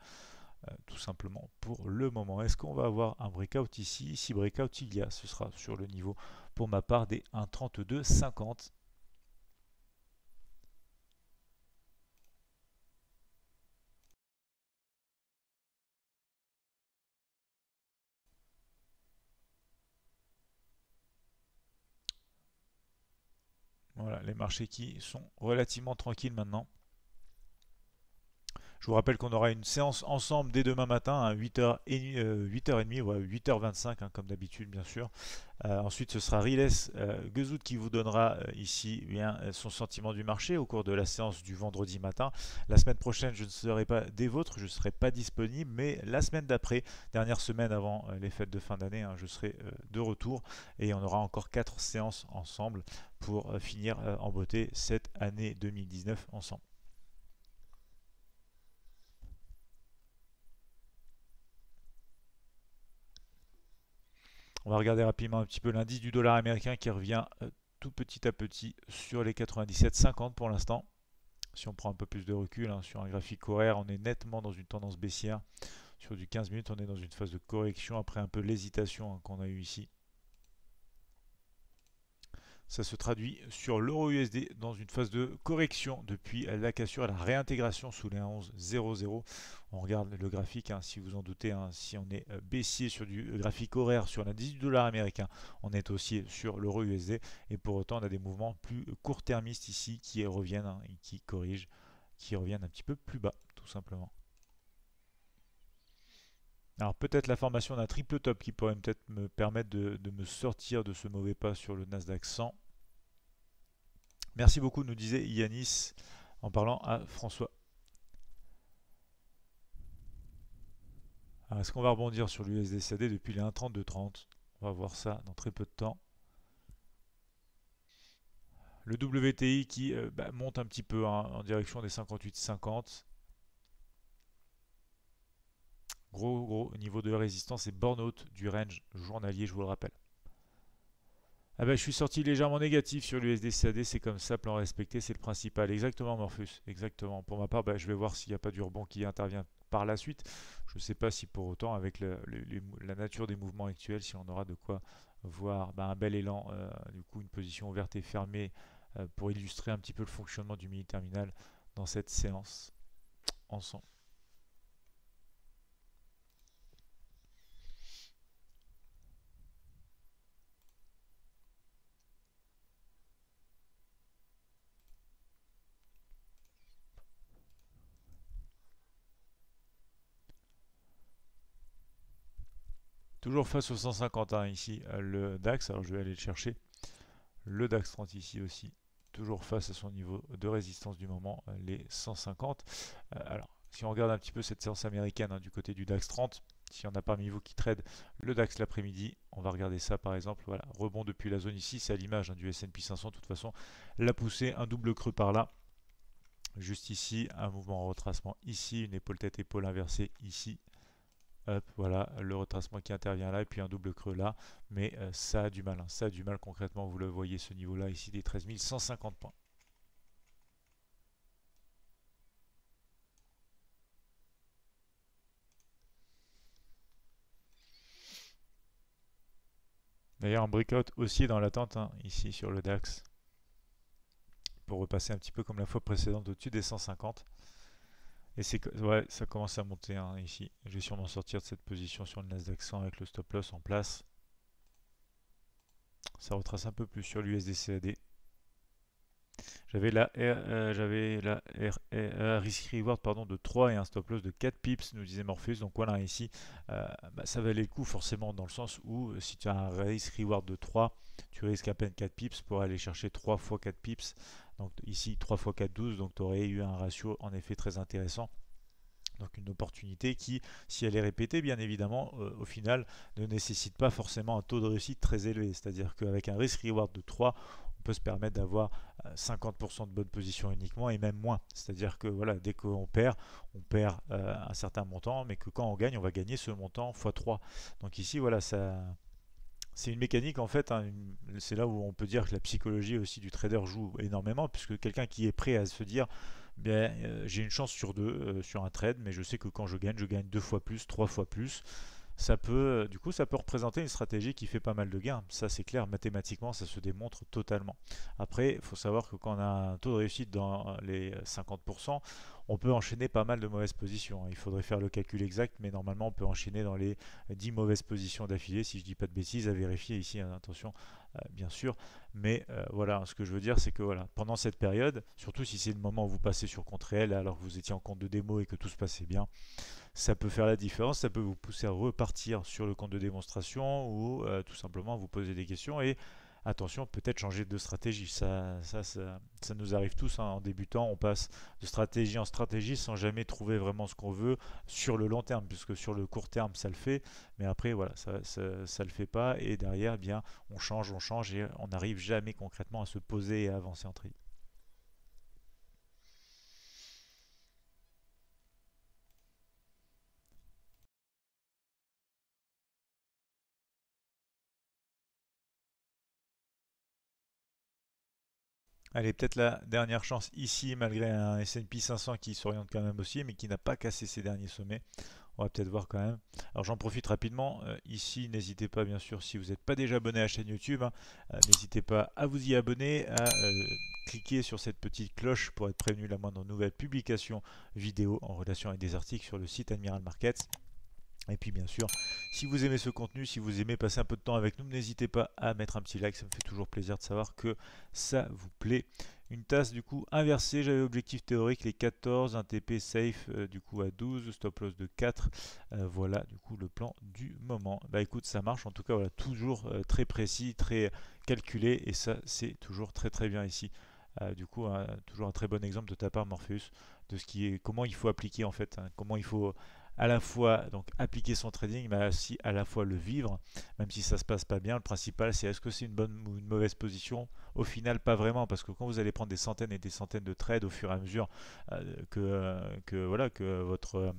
euh, tout simplement pour le moment. Est-ce qu'on va avoir un breakout ici Si breakout il y a, ce sera sur le niveau pour ma part des 1,3250. Voilà, les marchés qui sont relativement tranquilles maintenant. Je vous rappelle qu'on aura une séance ensemble dès demain matin à 8h30, 8 h ou à 8h25 comme d'habitude bien sûr. Euh, ensuite ce sera Riles euh, Gezout qui vous donnera euh, ici eh bien, son sentiment du marché au cours de la séance du vendredi matin. La semaine prochaine je ne serai pas des vôtres, je ne serai pas disponible, mais la semaine d'après, dernière semaine avant les fêtes de fin d'année, hein, je serai de retour et on aura encore quatre séances ensemble pour finir en beauté cette année 2019 ensemble. On va regarder rapidement un petit peu l'indice du dollar américain qui revient euh, tout petit à petit sur les 97,50 pour l'instant. Si on prend un peu plus de recul hein, sur un graphique horaire, on est nettement dans une tendance baissière. Sur du 15 minutes, on est dans une phase de correction après un peu l'hésitation hein, qu'on a eu ici. Ça se traduit sur l'euro USD dans une phase de correction depuis la cassure et la réintégration sous les 11.00. On regarde le graphique, hein, si vous en doutez, hein, si on est euh, baissier sur du euh, graphique horaire sur l'indice du dollar américain, on est aussi sur l'euro USD. Et pour autant, on a des mouvements plus court-termistes ici qui reviennent hein, et qui corrigent, qui reviennent un petit peu plus bas, tout simplement. Alors peut-être la formation d'un triple top qui pourrait peut-être me permettre de, me sortir de ce mauvais pas sur le Nasdaq 100. Merci beaucoup, nous disait Yanis en parlant à François. Est-ce qu'on va rebondir sur l'USDCD depuis les 30 On va voir ça dans très peu de temps. Le WTI qui euh, bah, monte un petit peu hein, en direction des 58,50. Gros, niveau de résistance et borne out du range journalier, je vous le rappelle. Ah ben, je suis sorti légèrement négatif sur l'USDCAD, c'est comme ça, plan respecté, c'est le principal. Exactement, morpheus exactement. Pour ma part, ben, je vais voir s'il n'y a pas du rebond qui intervient par la suite. Je ne sais pas si pour autant, avec la, nature des mouvements actuels, si on aura de quoi voir ben, un bel élan, euh, du coup une position ouverte et fermée euh, pour illustrer un petit peu le fonctionnement du mini-terminal dans cette séance ensemble. Toujours face au 151 ici, euh, le DAX. Alors je vais aller le chercher. Le DAX 30 ici aussi. Toujours face à son niveau de résistance du moment, euh, les 150. Euh, alors si on regarde un petit peu cette séance américaine hein, du côté du DAX 30, si on a parmi vous qui trade le DAX l'après-midi, on va regarder ça par exemple. Voilà, rebond depuis la zone ici, c'est à l'image hein, du S&P 500. De toute façon, la poussée, un double creux par là, juste ici, un mouvement en retracement ici, une épaule tête épaule inversée ici, voilà le retracement qui intervient là et puis un double creux là. Mais euh, ça a du mal, hein. ça a du mal concrètement. Vous le voyez ce niveau-là ici des 13 150 points. D'ailleurs, un breakout aussi dans l'attente, hein, ici sur le DAX, pour repasser un petit peu comme la fois précédente au-dessus des 150. Et c'est ouais, ça commence à monter hein, ici. Je vais sûrement sortir de cette position sur le Nasdaq 100 avec le stop loss en place. Ça retrace un peu plus sur l'USDCAD. J'avais la, R, euh, j'avais la euh, risk reward pardon, de 3 et un stop loss de 4 pips, nous disait Morpheus. Donc voilà, ici, euh, bah, ça valait le coup forcément dans le sens où si tu as un risk reward de 3, tu risques à peine 4 pips pour aller chercher 3 x 4 pips. Donc ici 3 x 4, 12, donc tu aurais eu un ratio en effet très intéressant. Donc une opportunité qui, si elle est répétée, bien évidemment, au final, ne nécessite pas forcément un taux de réussite très élevé. C'est-à-dire qu'avec un risk-reward de 3, se permettre d'avoir 50% euh, de bonnes positions uniquement et même moins. C'est-à-dire que voilà, dès qu'on perd, on perd euh, un certain montant, mais que quand on gagne, on va gagner ce montant x3. Donc ici, voilà, ça, c'est une mécanique en fait, hein, c'est là où on peut dire que la psychologie aussi du trader joue énormément, puisque quelqu'un qui est prêt à se dire bien euh, j'ai une chance sur deux sur un trade, mais je sais que quand je gagne, je gagne deux fois plus, trois fois plus ça peut, euh, du coup, ça peut représenter une stratégie qui fait pas mal de gains. Ça, c'est clair, mathématiquement, ça se démontre totalement. Après, il faut savoir que quand on a un taux de réussite dans euh, les 50%, euh, on peut enchaîner pas mal de mauvaises positions. Hein. Il faudrait faire le calcul exact, mais normalement, on peut enchaîner dans les 10 mauvaises positions d'affilée, si je dis pas de bêtises, à vérifier ici, hein, attention, euh, bien sûr. Mais euh, voilà, ce que je veux dire, c'est que voilà, pendant cette période, surtout si c'est le moment où vous passez sur compte réel alors que vous étiez en compte de démo et que tout se passait bien, ça peut faire la différence, ça peut vous pousser à repartir sur le compte de démonstration ou euh, tout simplement vous poser des questions et attention, peut-être changer de stratégie. Ça, ça, ça, nous arrive tous hein, en débutant, on passe de stratégie en stratégie sans jamais trouver vraiment ce qu'on veut sur le long terme, puisque sur le court terme ça le fait, mais après voilà, ça, ça, le fait pas, et derrière, eh bien, on change, on change, et on n'arrive jamais concrètement à se poser et à avancer en tri. Allez, peut-être la dernière chance ici, malgré un S&P 500 qui s'oriente quand même aussi, mais qui n'a pas cassé ses derniers sommets. On va peut-être voir quand même. Alors j'en profite rapidement. Euh, ici, n'hésitez pas, bien sûr, si vous n'êtes pas déjà abonné à la chaîne YouTube, hein, euh, n'hésitez pas à vous y abonner, à euh, cliquer sur cette petite cloche pour être prévenu la moindre nouvelle publication vidéo en relation avec des articles sur le site Admiral Markets. Et puis bien sûr, si vous aimez ce contenu, si vous aimez passer un peu de temps avec nous, n'hésitez pas à mettre un petit like, ça me fait toujours plaisir de savoir que ça vous plaît. Une tasse du coup inversée, j'avais objectif théorique les 14, un TP safe euh, du coup à 12, stop loss de 4. Euh, voilà du coup le plan du moment. Bah écoute, ça marche en tout cas, voilà, toujours euh, très précis, très calculé et ça c'est toujours très très bien ici. du coup, hein, toujours un très bon exemple de ta part, Morpheus, de ce qui est, comment il faut appliquer en fait, hein. comment il faut à la fois donc appliquer son trading, mais aussi à la fois le vivre, même si ça se passe pas bien. Le principal, c'est est-ce que c'est une bonne ou une mauvaise position Au final, pas vraiment, parce que quand vous allez prendre des centaines et des centaines de trades au fur et à mesure euh, que, euh, que, voilà, que votre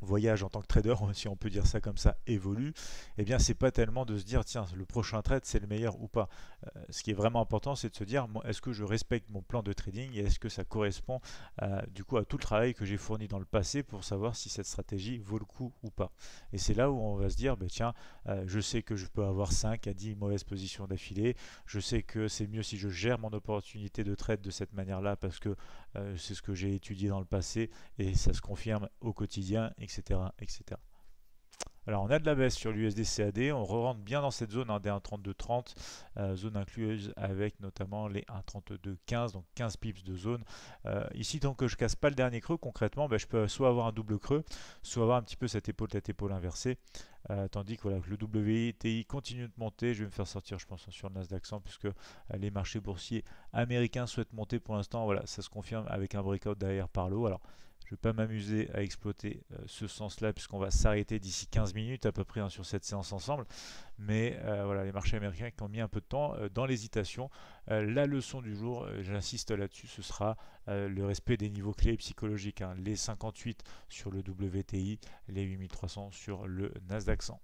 voyage en tant que trader, si on peut dire ça comme ça, évolue, eh bien c'est pas tellement de se dire tiens le prochain trade c'est le meilleur ou pas. Euh, ce qui est vraiment important c'est de se dire est-ce que je respecte mon plan de trading et est-ce que ça correspond du coup à tout le travail que j'ai fourni dans le passé pour savoir si cette stratégie vaut le coup ou pas. Et c'est là où on va se dire bah, tiens euh, je sais que je peux avoir 5 à 10 mauvaises positions d'affilée, je sais que c'est mieux si je gère mon opportunité de trade de cette manière là parce que euh, c'est ce que j'ai étudié dans le passé et ça se confirme au quotidien etc. etc. Alors on a de la baisse sur l'USD-CAD, on rentre bien dans cette zone en hein, des 1,3230, euh, zone incluse avec notamment les 1,3215, donc 15 pips de zone. Euh, ici, tant que je casse pas le dernier creux, concrètement, ben, je peux soit avoir un double creux, soit avoir un petit peu cette épaule, cette épaule inversée. Euh, tandis que, voilà, le WTI continue de monter, je vais me faire sortir je pense sur le Nasdaq 100 puisque les marchés boursiers américains souhaitent monter pour l'instant, voilà ça se confirme avec un breakout derrière par l'eau alors je ne vais pas m'amuser à exploiter euh, ce sens-là puisqu'on va s'arrêter d'ici 15 minutes à peu près hein, sur cette séance ensemble. Mais euh, voilà, les marchés américains qui ont mis un peu de temps euh, dans l'hésitation. la leçon du jour, j'insiste là-dessus, ce sera le respect des niveaux clés psychologiques. Hein. les 58 sur le WTI, les 8300 sur le Nasdaq 100.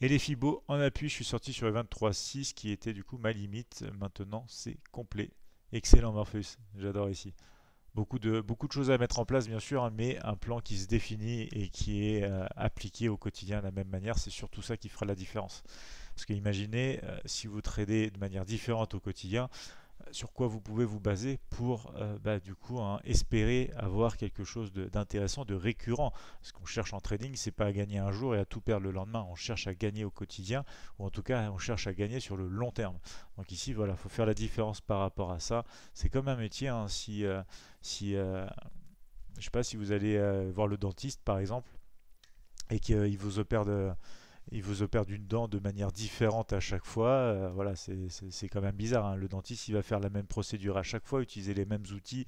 Et les FIBO en appui, je suis sorti sur le 23.6 qui était du coup ma limite. Maintenant, c'est complet. Excellent Morpheus, j'adore ici. Beaucoup de, beaucoup de choses à mettre en place bien sûr, hein, mais un plan qui se définit et qui est euh, appliqué au quotidien de la même manière, c'est surtout ça qui fera la différence. Parce que imaginez, euh, si vous tradez de manière différente au quotidien, sur quoi vous pouvez vous baser pour euh, bah, du coup hein, espérer avoir quelque chose d'intéressant, de, récurrent. Ce qu'on cherche en trading, c'est pas à gagner un jour et à tout perdre le lendemain. On cherche à gagner au quotidien, ou en tout cas on cherche à gagner sur le long terme. Donc ici voilà, faut faire la différence par rapport à ça. C'est comme un métier, hein, si, euh, si euh, je sais pas si vous allez voir le dentiste par exemple et qu'il vous opère de il vous opère d'une dent de manière différente à chaque fois. Euh, voilà, c'est quand même bizarre. Hein. Le dentiste, il va faire la même procédure à chaque fois, utiliser les mêmes outils,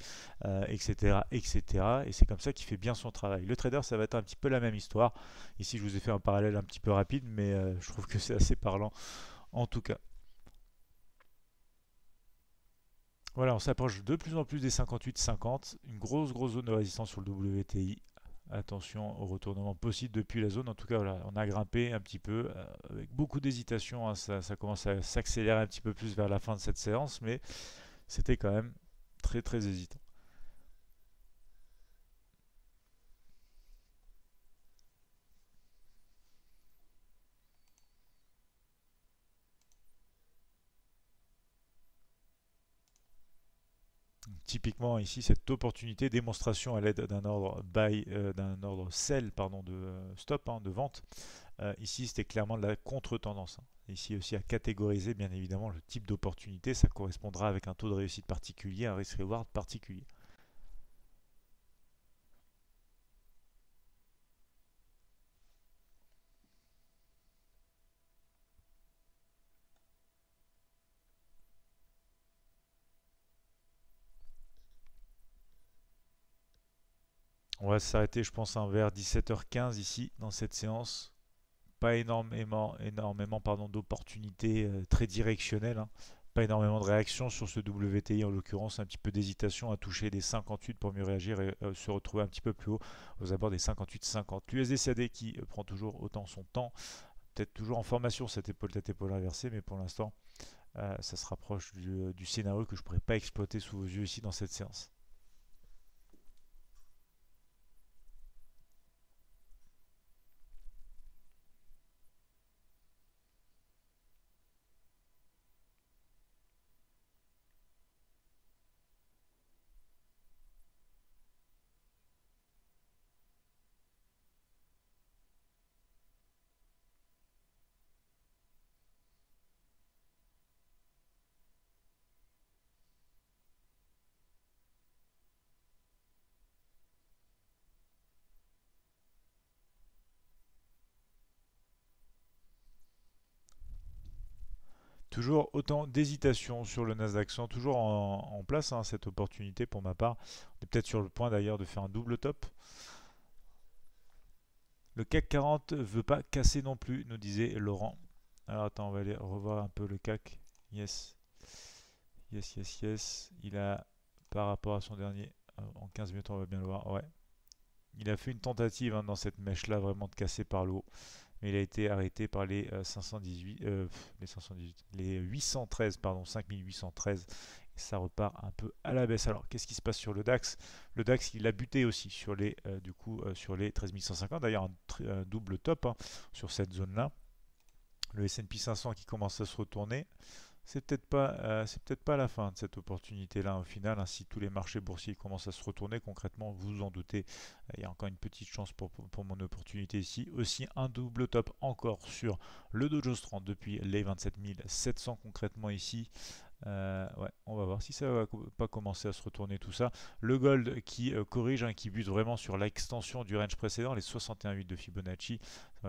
etc., euh, etc. Et c'est comme ça qu'il fait bien son travail. Le trader, ça va être un petit peu la même histoire. Ici, je vous ai fait un parallèle un petit peu rapide, mais euh, je trouve que c'est assez parlant en tout cas. Voilà, on s'approche de plus en plus des 58-50. Une grosse, grosse zone de résistance sur le WTI Attention au retournement possible depuis la zone. En tout cas, on a grimpé un petit peu euh, avec beaucoup d'hésitation. Hein. ça commence à s'accélérer un petit peu plus vers la fin de cette séance, mais c'était quand même très très hésitant. typiquement ici cette opportunité démonstration à l'aide d'un ordre buy, euh, d'un ordre sell, pardon, de euh, stop, hein, de vente. Euh, ici, c'était clairement de la contre-tendance. Hein. Ici aussi à catégoriser bien évidemment le type d'opportunité, ça correspondra avec un taux de réussite particulier, un risk reward particulier. On va s'arrêter, je pense, un vers 17h15 ici, dans cette séance. Pas énormément, énormément pardon, d'opportunités euh, très directionnelles. Hein. Pas énormément de réactions sur ce WTI, en l'occurrence, un petit peu d'hésitation à toucher des 58 pour mieux réagir et euh, se retrouver un petit peu plus haut aux abords des 58-50. L'USDCAD qui euh, prend toujours autant son temps. Peut-être toujours en formation cette épaule, tête épaule inversée, mais pour l'instant, ça se rapproche du, du scénario que je ne pourrais pas exploiter sous vos yeux ici dans cette séance. Toujours autant d'hésitation sur le Nasdaq toujours en, place hein, cette opportunité pour ma part. On est peut-être sur le point d'ailleurs de faire un double top. Le CAC 40 veut pas casser non plus, nous disait Laurent. Alors attends, on va aller revoir un peu le CAC. Yes. Yes, yes, yes. Il a, par rapport à son dernier, euh, en 15 minutes on va bien le voir, ouais. Il a fait une tentative hein, dans cette mèche-là, vraiment de casser par le haut il a été arrêté par les 518, euh, euh, les 518, les 813, pardon, 5813. ça repart un peu à la baisse. Alors, qu'est-ce qui se passe sur le DAX Le DAX, il a buté aussi sur les, euh, du coup, sur les 13150. D'ailleurs, un, double top hein, sur cette zone-là. Le S&P 500 qui commence à se retourner c'est peut-être pas, euh, c'est peut pas la fin de cette opportunité-là au final. ainsi hein, tous les marchés boursiers commencent à se retourner concrètement, vous vous en doutez, il y a encore une petite chance pour, mon opportunité ici. Aussi un double top encore sur le Dojo Strand depuis les 27 700 concrètement ici. Euh, ouais, on va voir si ça va pas commencer à se retourner tout ça. Le gold qui euh, corrige, hein, qui bute vraiment sur l'extension du range précédent, les 61,8 de Fibonacci.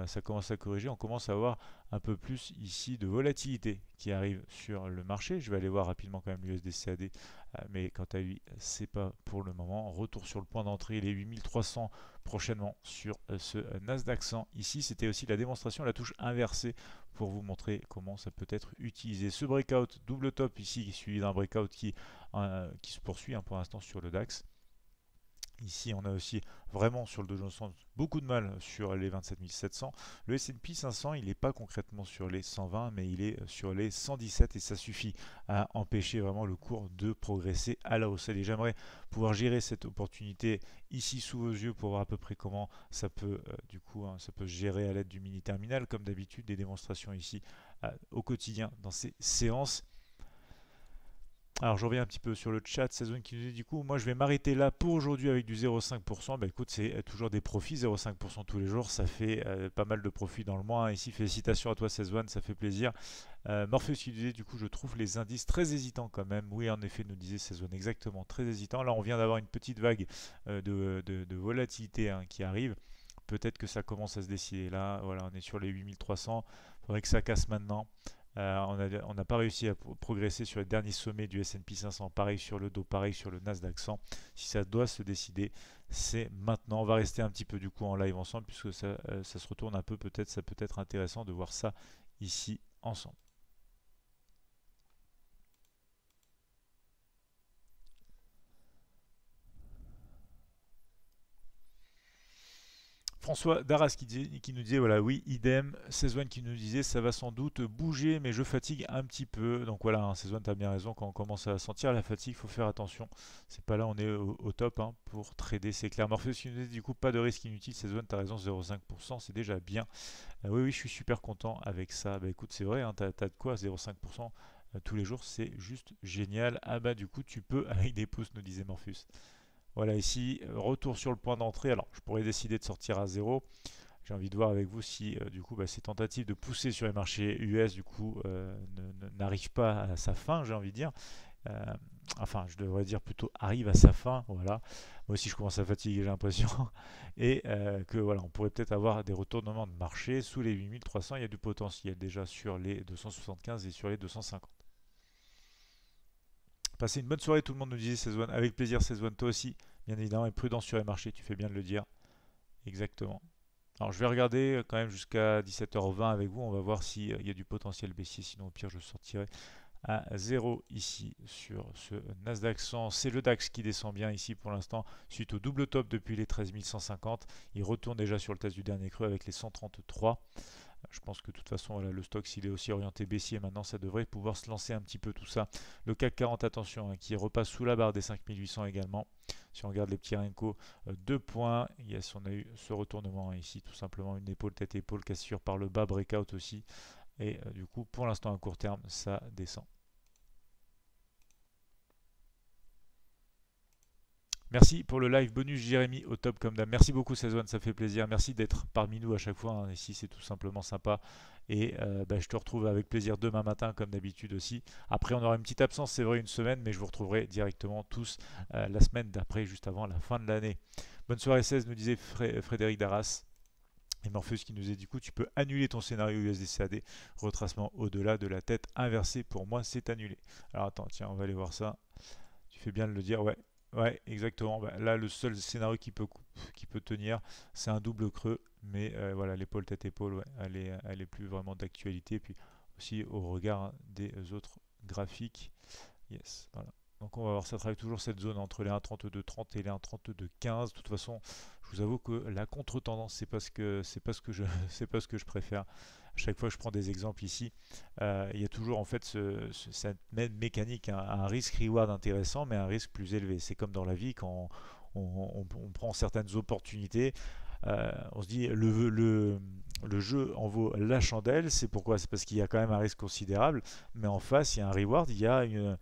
ça commence à corriger. On commence à avoir un peu plus ici de volatilité qui arrive sur le marché. Je vais aller voir rapidement quand même l'USDCAD, euh, mais quant à lui, c'est pas pour le moment. Retour sur le point d'entrée, les 8300 prochainement sur euh, ce euh, Nasdaq 100. Ici, c'était aussi la démonstration la touche inversée pour vous montrer comment ça peut être utilisé. Ce breakout double top ici, qui suivi d'un breakout qui, euh, qui se poursuit hein, pour l'instant sur le DAX. Ici, on a aussi vraiment sur le Dow Jones beaucoup de mal sur les 27700. Le S&P 500, il n'est pas concrètement sur les 120, mais il est sur les 117 et ça suffit à empêcher vraiment le cours de progresser à la hausse. Et j'aimerais pouvoir gérer cette opportunité ici sous vos yeux pour voir à peu près comment ça peut euh, du coup hein, ça peut gérer à l'aide du mini terminal comme d'habitude des démonstrations ici euh, au quotidien dans ces séances. Alors je reviens un petit peu sur le chat, Saison qui nous dit du coup, moi je vais m'arrêter là pour aujourd'hui avec du 0,5%. Ben bah, écoute, c'est toujours des profits, 0,5% tous les jours, ça fait euh, pas mal de profits dans le mois. Ici, félicitations à toi Saison, ça fait plaisir. Euh, Morpheus qui disait du coup, je trouve les indices très hésitants quand même. Oui, en effet, nous disait Saison, exactement, très hésitant. Là, on vient d'avoir une petite vague euh, de, volatilité hein, qui arrive. Peut-être que ça commence à se décider là. Voilà, on est sur les 8300. Faudrait que ça casse maintenant. Euh, on n'a pas réussi à progresser sur les derniers sommets du S&P 500, pareil sur le dos, pareil sur le Nasdaq d'accent. Si ça doit se décider, c'est maintenant. On va rester un petit peu du coup en live ensemble puisque ça, euh, ça se retourne un peu peut-être, ça peut être intéressant de voir ça ici ensemble. François Darras qui, dit, qui, nous disait, voilà, oui, idem. Cézanne qui nous disait, ça va sans doute bouger, mais je fatigue un petit peu. Donc voilà, hein, tu as bien raison, quand on commence à sentir la fatigue, faut faire attention. C'est pas là, on est au, top hein, pour trader, c'est clair. Morpheus qui nous disait du coup, pas de risque inutile, Cézanne, tu as raison, 0,5%, c'est déjà bien. Euh, oui, oui, je suis super content avec ça. Bah écoute, c'est vrai, hein, tu as, de quoi, 0,5% euh, tous les jours, c'est juste génial. Ah bah du coup, tu peux avec des pouces, nous disait Morpheus. Voilà, ici, euh, retour sur le point d'entrée. Alors, je pourrais décider de sortir à zéro J'ai envie de voir avec vous si, euh, du coup, bah, ces tentatives de pousser sur les marchés US, du coup, euh, n'arrive n'arrivent pas à sa fin, j'ai envie de dire. enfin, je devrais dire plutôt arrive à sa fin, voilà. Moi aussi, je commence à fatiguer, j'ai l'impression. Et que, voilà, on pourrait peut-être avoir des retournements de marché sous les 8300. Il y a du potentiel déjà sur les 275 et sur les 250. Passez une bonne soirée, tout le monde nous disait zone Avec plaisir, zone toi aussi, bien évidemment, et prudent sur les marchés, tu fais bien de le dire. Exactement. Alors je vais regarder euh, quand même jusqu'à 17h20 avec vous, on va voir s'il euh, y a du potentiel baissier, sinon au pire je sortirai à 0 ici sur ce Nasdaq 100. C'est le DAX qui descend bien ici pour l'instant suite au double top depuis les 13 Il retourne déjà sur le test du dernier creux avec les 133. Je pense que de toute façon, le stock, s'il est aussi orienté baissier maintenant, ça devrait pouvoir se lancer un petit peu tout ça. Le CAC 40, attention, hein, qui repasse sous la barre des 5800 également. Si on regarde les petits Renko, euh, deux points. Yes, on a eu ce retournement hein, ici, tout simplement une épaule, tête, épaule, cassure par le bas, breakout aussi. Et euh, du coup, pour l'instant, à court terme, ça descend. Merci pour le live bonus Jérémy, au top comme d'hab. Merci beaucoup Cézanne, ça fait plaisir. Merci d'être parmi nous à chaque fois. Hein, ici c'est tout simplement sympa. Et euh, bah, je te retrouve avec plaisir demain matin comme d'habitude aussi. Après on aura une petite absence, c'est vrai, une semaine, mais je vous retrouverai directement tous euh, la semaine d'après, juste avant la fin de l'année. Bonne soirée 16, nous disait Frédéric Darras. Et Morpheus qui nous est du coup, tu peux annuler ton scénario USDCAD, retracement au-delà de la tête inversée, pour moi c'est annulé. Alors attends, tiens, on va aller voir ça. Tu fais bien de le dire, ouais, Ouais, exactement. Bah, là, le seul scénario qui peut, qui peut tenir, c'est un double creux. Mais euh, voilà, l'épaule tête-épaule, elle, est, elle est plus vraiment d'actualité. Puis aussi au regard hein, des autres graphiques. Yes, Donc on va voir, ça travaille toujours cette zone entre les 30 et les 1.32.15. De toute façon, je vous avoue que la contre-tendance, c'est pas ce que c'est pas ce que je c'est pas ce que je préfère chaque fois que je prends des exemples ici, euh, il y a toujours en fait cette même mécanique, hein, un, risque-reward intéressant, mais un risque plus élevé. C'est comme dans la vie quand on, prend certaines opportunités, euh, on se dit le, le, le, jeu en vaut la chandelle, c'est pourquoi C'est parce qu'il y a quand même un risque considérable, mais en face il y a un reward, il y a une,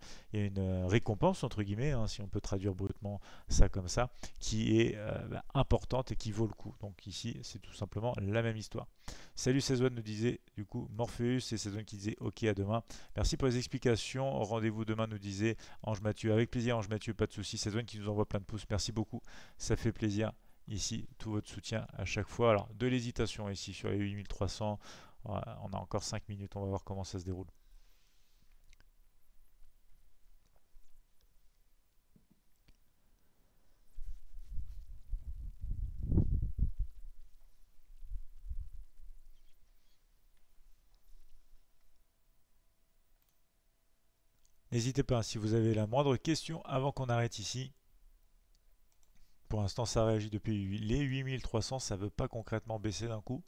récompense entre guillemets, hein, si on peut traduire brutement ça comme ça, qui est euh, importante et qui vaut le coup. Donc ici c'est tout simplement la même histoire. Salut Cézanne nous disait du coup Morpheus et Cézanne qui disait ok à demain. Merci pour les explications. Rendez-vous demain nous disait Ange Mathieu. Avec plaisir Ange Mathieu, pas de soucis. Cézanne qui nous envoie plein de pouces. Merci beaucoup, ça fait plaisir ici tout votre soutien à chaque fois. Alors de l'hésitation ici sur les 8300, on a encore 5 minutes, on va voir comment ça se déroule. N'hésitez pas, si vous avez la moindre question avant qu'on arrête ici, pour l'instant ça réagit depuis les 8300, ça veut pas concrètement baisser d'un coup.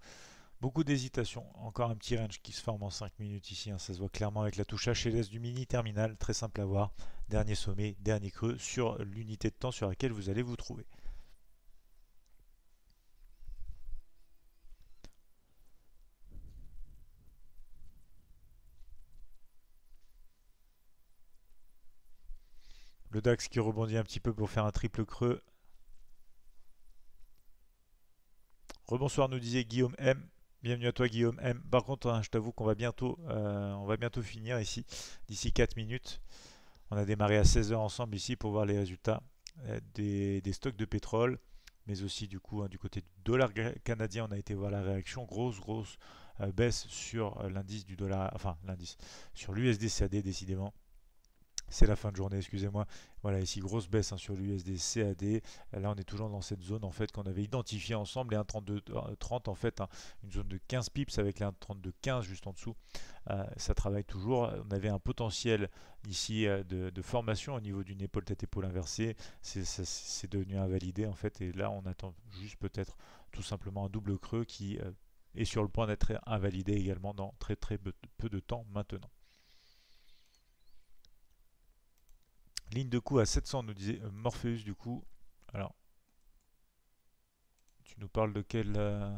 Beaucoup d'hésitation, encore un petit range qui se forme en 5 minutes ici, hein. ça se voit clairement avec la touche HLS du mini terminal, très simple à voir, dernier sommet, dernier creux sur l'unité de temps sur laquelle vous allez vous trouver. Le DAX qui rebondit un petit peu pour faire un triple creux Rebonsoir nous disait Guillaume M. Bienvenue à toi Guillaume M. Par contre, hein, je t'avoue qu'on va bientôt euh, on va bientôt finir ici, d'ici 4 minutes. On a démarré à 16h ensemble ici pour voir les résultats euh, des, stocks de pétrole, mais aussi du coup hein, du côté du dollar canadien, on a été voir la réaction. Grosse, grosse euh, baisse sur l'indice du dollar, enfin l'indice, sur l'USD décidément. C'est la fin de journée, excusez-moi. Voilà, ici, grosse baisse hein, sur l'USD CAD. Là, on est toujours dans cette zone en fait qu'on avait identifiée ensemble, les 1,32,30 euh, en fait, hein. une zone de 15 pips avec les 15 juste en dessous. Euh, ça travaille toujours. On avait un potentiel ici euh, de, formation au niveau d'une épaule tête-épaule inversée. C'est devenu invalidé en fait. Et là, on attend juste peut-être tout simplement un double creux qui est sur le point d'être invalidé également dans très très peu de temps maintenant. Ligne de coup à 700, nous disait euh, Morpheus du coup. Alors, tu nous parles de quel, euh,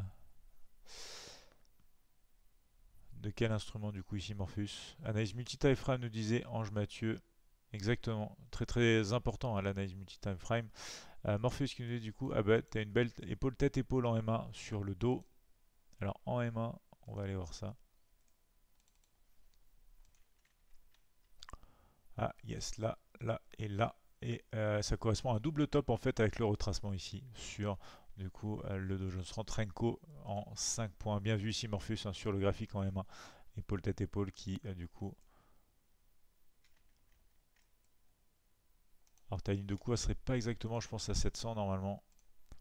de quel instrument du coup ici Morpheus Analyse multi-time frame nous disait Ange Mathieu. Exactement, très très important à hein, l'analyse l'analyse time frame. Euh, Morpheus qui nous dit du coup, ah bah t'as une belle épaule, tête épaule en M1 sur le dos. Alors en M1, on va aller voir ça. Ah yes, là, là et là. Et euh, ça correspond à un double top en fait avec le retracement ici sur du coup euh, le Dow Jones en 5 points. Bien vu ici Morpheus hein, sur le graphique en M1. Épaule tête épaule qui euh, du coup Alors ta ligne de coup, elle serait pas exactement, je pense, à 700 normalement.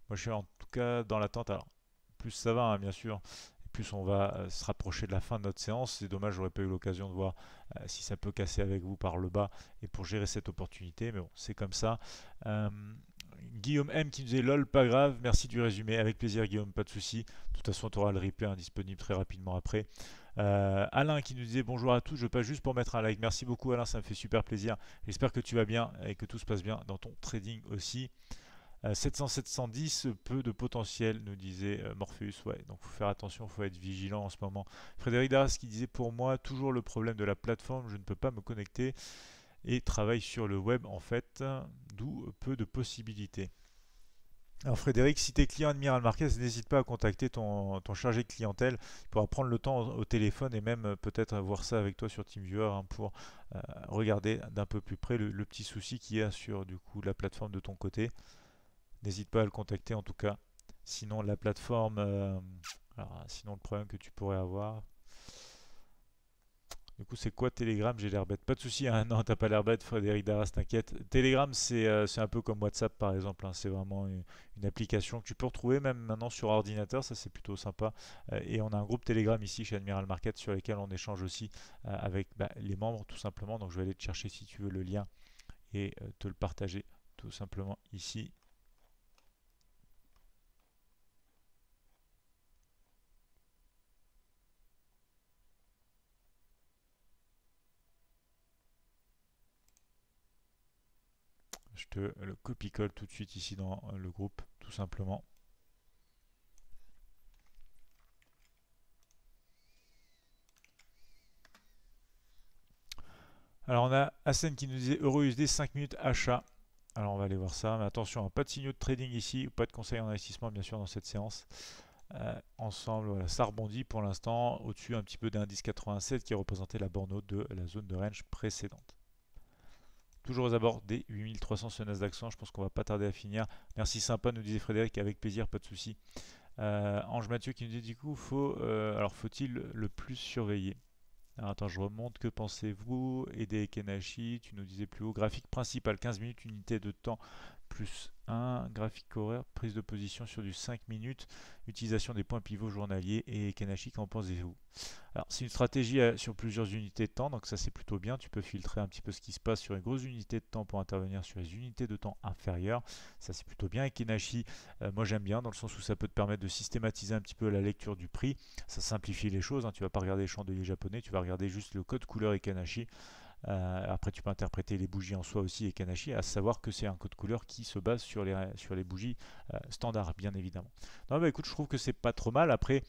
Moi, je suis en tout cas dans l'attente. Alors, plus ça va, hein, bien sûr, on va euh, se rapprocher de la fin de notre séance. C'est dommage, j'aurais pas eu l'occasion de voir euh, si ça peut casser avec vous par le bas et pour gérer cette opportunité. Mais bon, c'est comme ça. Euh, Guillaume M qui nous disait lol, pas grave, merci du résumé, avec plaisir Guillaume, pas de souci. De toute façon, tu auras le replay disponible très rapidement après. Alain qui nous disait bonjour à tous, je passe juste pour mettre un like. Merci beaucoup Alain, ça me fait super plaisir. J'espère que tu vas bien et que tout se passe bien dans ton trading aussi. 700-710, euh, peu de potentiel, nous disait euh, Morpheus. Ouais, donc faut faire attention, faut être vigilant en ce moment. Frédéric Darras qui disait pour moi toujours le problème de la plateforme, je ne peux pas me connecter et travaille sur le web en fait, d'où peu de possibilités. Alors Frédéric, si tu es client Admiral Marquez, n'hésite pas à contacter ton, chargé clientèle. pour prendre le temps au, téléphone et même euh, peut-être voir ça avec toi sur TeamViewer hein, pour regarder d'un peu plus près le, petit souci qu'il y a sur du coup la plateforme de ton côté. N'hésite pas à le contacter en tout cas. Sinon, la plateforme, euh, sinon le problème que tu pourrais avoir. Du coup, c'est quoi Telegram J'ai l'air bête. Pas de souci, non, hein. non, t'as pas l'air bête, Frédéric Daras, t'inquiète. Telegram, euh, c'est un peu comme WhatsApp par exemple. Hein. C'est vraiment une, application que tu peux retrouver même maintenant sur ordinateur. Ça, c'est plutôt sympa. Euh, et on a un groupe Telegram ici chez Admiral Market sur lequel on échange aussi avec bah, les membres tout simplement. Donc, je vais aller te chercher si tu veux le lien et te le partager tout simplement ici. Je te le copie-colle tout de suite ici dans euh, le groupe, tout simplement. Alors on a Hassan qui nous disait USD, 5 minutes achat. Alors on va aller voir ça, mais attention, pas de signaux de trading ici, pas de conseils en investissement bien sûr dans cette séance. Euh, ensemble, ça rebondit pour l'instant au-dessus un petit peu d'indice 87 qui représentait la borne haute de la zone de range précédente toujours aux abords des 8300 ce Nasdaq Je pense qu'on va pas tarder à finir. Merci sympa, nous disait Frédéric, avec plaisir, pas de souci. Euh, Ange Mathieu qui nous dit du coup, faut, euh, alors faut-il le plus surveiller alors, Attends, je remonte, que pensez-vous des Kenashi, tu nous disais plus haut, graphique principal, 15 minutes, unité de temps plus 1, graphique horaire, prise de position sur du 5 minutes, utilisation des points pivots journaliers et Kenashi, qu'en pensez-vous Alors c'est une stratégie euh, sur plusieurs unités de temps, donc ça c'est plutôt bien, tu peux filtrer un petit peu ce qui se passe sur une grosse unité de temps pour intervenir sur les unités de temps inférieures, ça c'est plutôt bien, et Kenashi, euh, moi j'aime bien, dans le sens où ça peut te permettre de systématiser un petit peu la lecture du prix, ça simplifie les choses, hein. tu vas pas regarder les chandeliers japonais, tu vas regarder juste le code couleur et Kenashi, euh, après, tu peux interpréter les bougies en soi aussi et Kanashi, à savoir que c'est un code couleur qui se base sur les, sur les bougies euh, standard, bien évidemment. Non, mais écoute, je trouve que c'est pas trop mal. Après,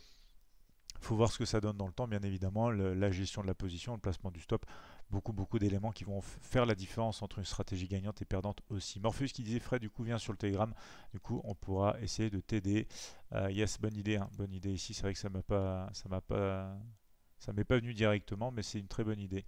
faut voir ce que ça donne dans le temps, bien évidemment, la gestion de la position, le placement du stop, beaucoup beaucoup d'éléments qui vont faire la différence entre une stratégie gagnante et perdante aussi. Morpheus qui disait Fred, du coup, vient sur le Telegram, du coup, on pourra essayer de t'aider. Euh, yes, bonne idée, hein. bonne idée ici, c'est vrai que ça m'a pas, ça m'a pas, ça m'est pas venu directement, mais c'est une très bonne idée.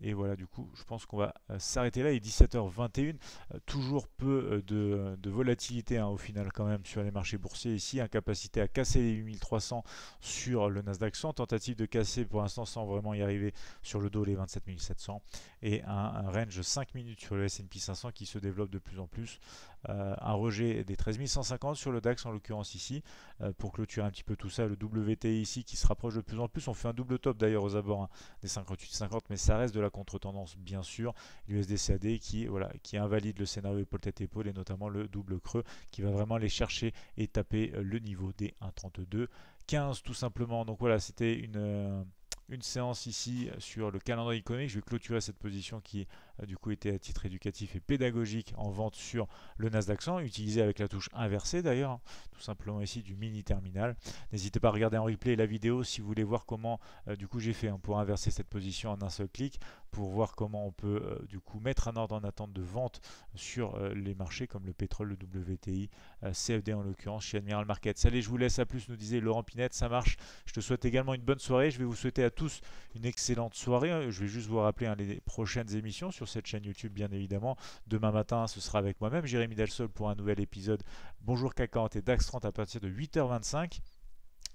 Et voilà, du coup, je pense qu'on va euh, s'arrêter là. Il est 17h21. Euh, toujours peu euh, de, volatilité hein, au final quand même sur les marchés boursiers. Ici, incapacité à casser les 8300 sur le Nasdaq 100. Tentative de casser pour l'instant sans vraiment y arriver sur le dos les 27700. Et un, un range 5 minutes sur le S&P 500 qui se développe de plus en plus euh, un rejet des 13 150 sur le DAX en l'occurrence ici. Euh, pour clôturer un petit peu tout ça, le WTI ici qui se rapproche de plus en plus. On fait un double top d'ailleurs aux abords hein, des des 50 mais ça reste de la contre-tendance bien sûr. L'USDCAD qui, voilà, qui invalide le scénario épaule-tête-épaule et notamment le double creux qui va vraiment aller chercher et taper euh, le niveau des 1,32. 15 tout simplement. Donc voilà, c'était une, une séance ici sur le calendrier économique. Je vais clôturer cette position qui du coup était à titre éducatif et pédagogique en vente sur le Nasdaq 100, utilisé avec la touche inversée d'ailleurs, hein, tout simplement ici du mini terminal. N'hésitez pas à regarder en replay la vidéo si vous voulez voir comment euh, du coup j'ai fait hein, pour inverser cette position en un seul clic, pour voir comment on peut euh, du coup mettre un ordre en attente de vente sur euh, les marchés comme le pétrole, le WTI, CFD en l'occurrence, chez Admiral Markets. Allez, je vous laisse à plus, nous disait Laurent Pinette, ça marche. Je te souhaite également une bonne soirée. Je vais vous souhaiter à tous une excellente soirée. Je vais juste vous rappeler hein, les prochaines émissions sur cette chaîne YouTube, bien évidemment. Demain matin, ce sera avec moi-même, Jérémy Delsol, pour un nouvel épisode. Bonjour K40 et DAX30 à partir de 8h25.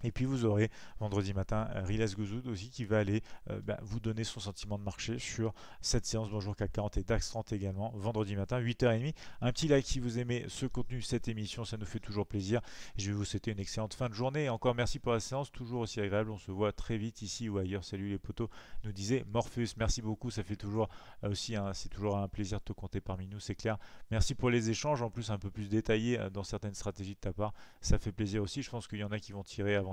Et puis vous aurez vendredi matin euh, Rilas Gouzoud aussi qui va aller euh, bah, vous donner son sentiment de marché sur cette séance Bonjour CAC 40 et DAX 30 également vendredi matin 8h30. Un petit like si vous aimez ce contenu, cette émission, ça nous fait toujours plaisir. Je vais vous souhaiter une excellente fin de journée. encore merci pour la séance, toujours aussi agréable. On se voit très vite ici ou ailleurs. Salut les poteaux nous disait Morpheus. Merci beaucoup, ça fait toujours euh, aussi, c'est toujours un plaisir de te compter parmi nous, c'est clair. Merci pour les échanges, en plus un peu plus détaillés dans certaines stratégies de ta part. Ça fait plaisir aussi. Je pense qu'il y en a qui vont tirer avant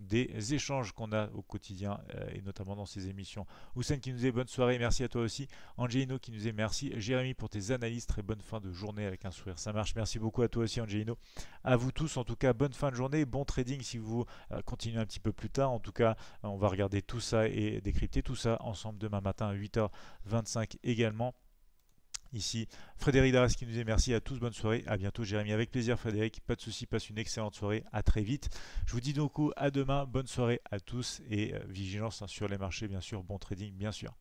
des échanges qu'on a au quotidien euh, et notamment dans ces émissions. Houssen qui nous dit bonne soirée, merci à toi aussi. Angelino qui nous dit merci. Jérémy pour tes analyses, très bonne fin de journée avec un sourire. Ça marche, merci beaucoup à toi aussi Angelino. À vous tous en tout cas, bonne fin de journée, bon trading si vous euh, continuez un petit peu plus tard. En tout cas, on va regarder tout ça et décrypter tout ça ensemble demain matin à 8h25 également ici. Frédéric Daras qui nous est merci à tous, bonne soirée, à bientôt Jérémy, avec plaisir Frédéric, pas de souci, passe une excellente soirée, à très vite. Je vous dis donc à demain, bonne soirée à tous et euh, vigilance hein, sur les marchés bien sûr, bon trading bien sûr.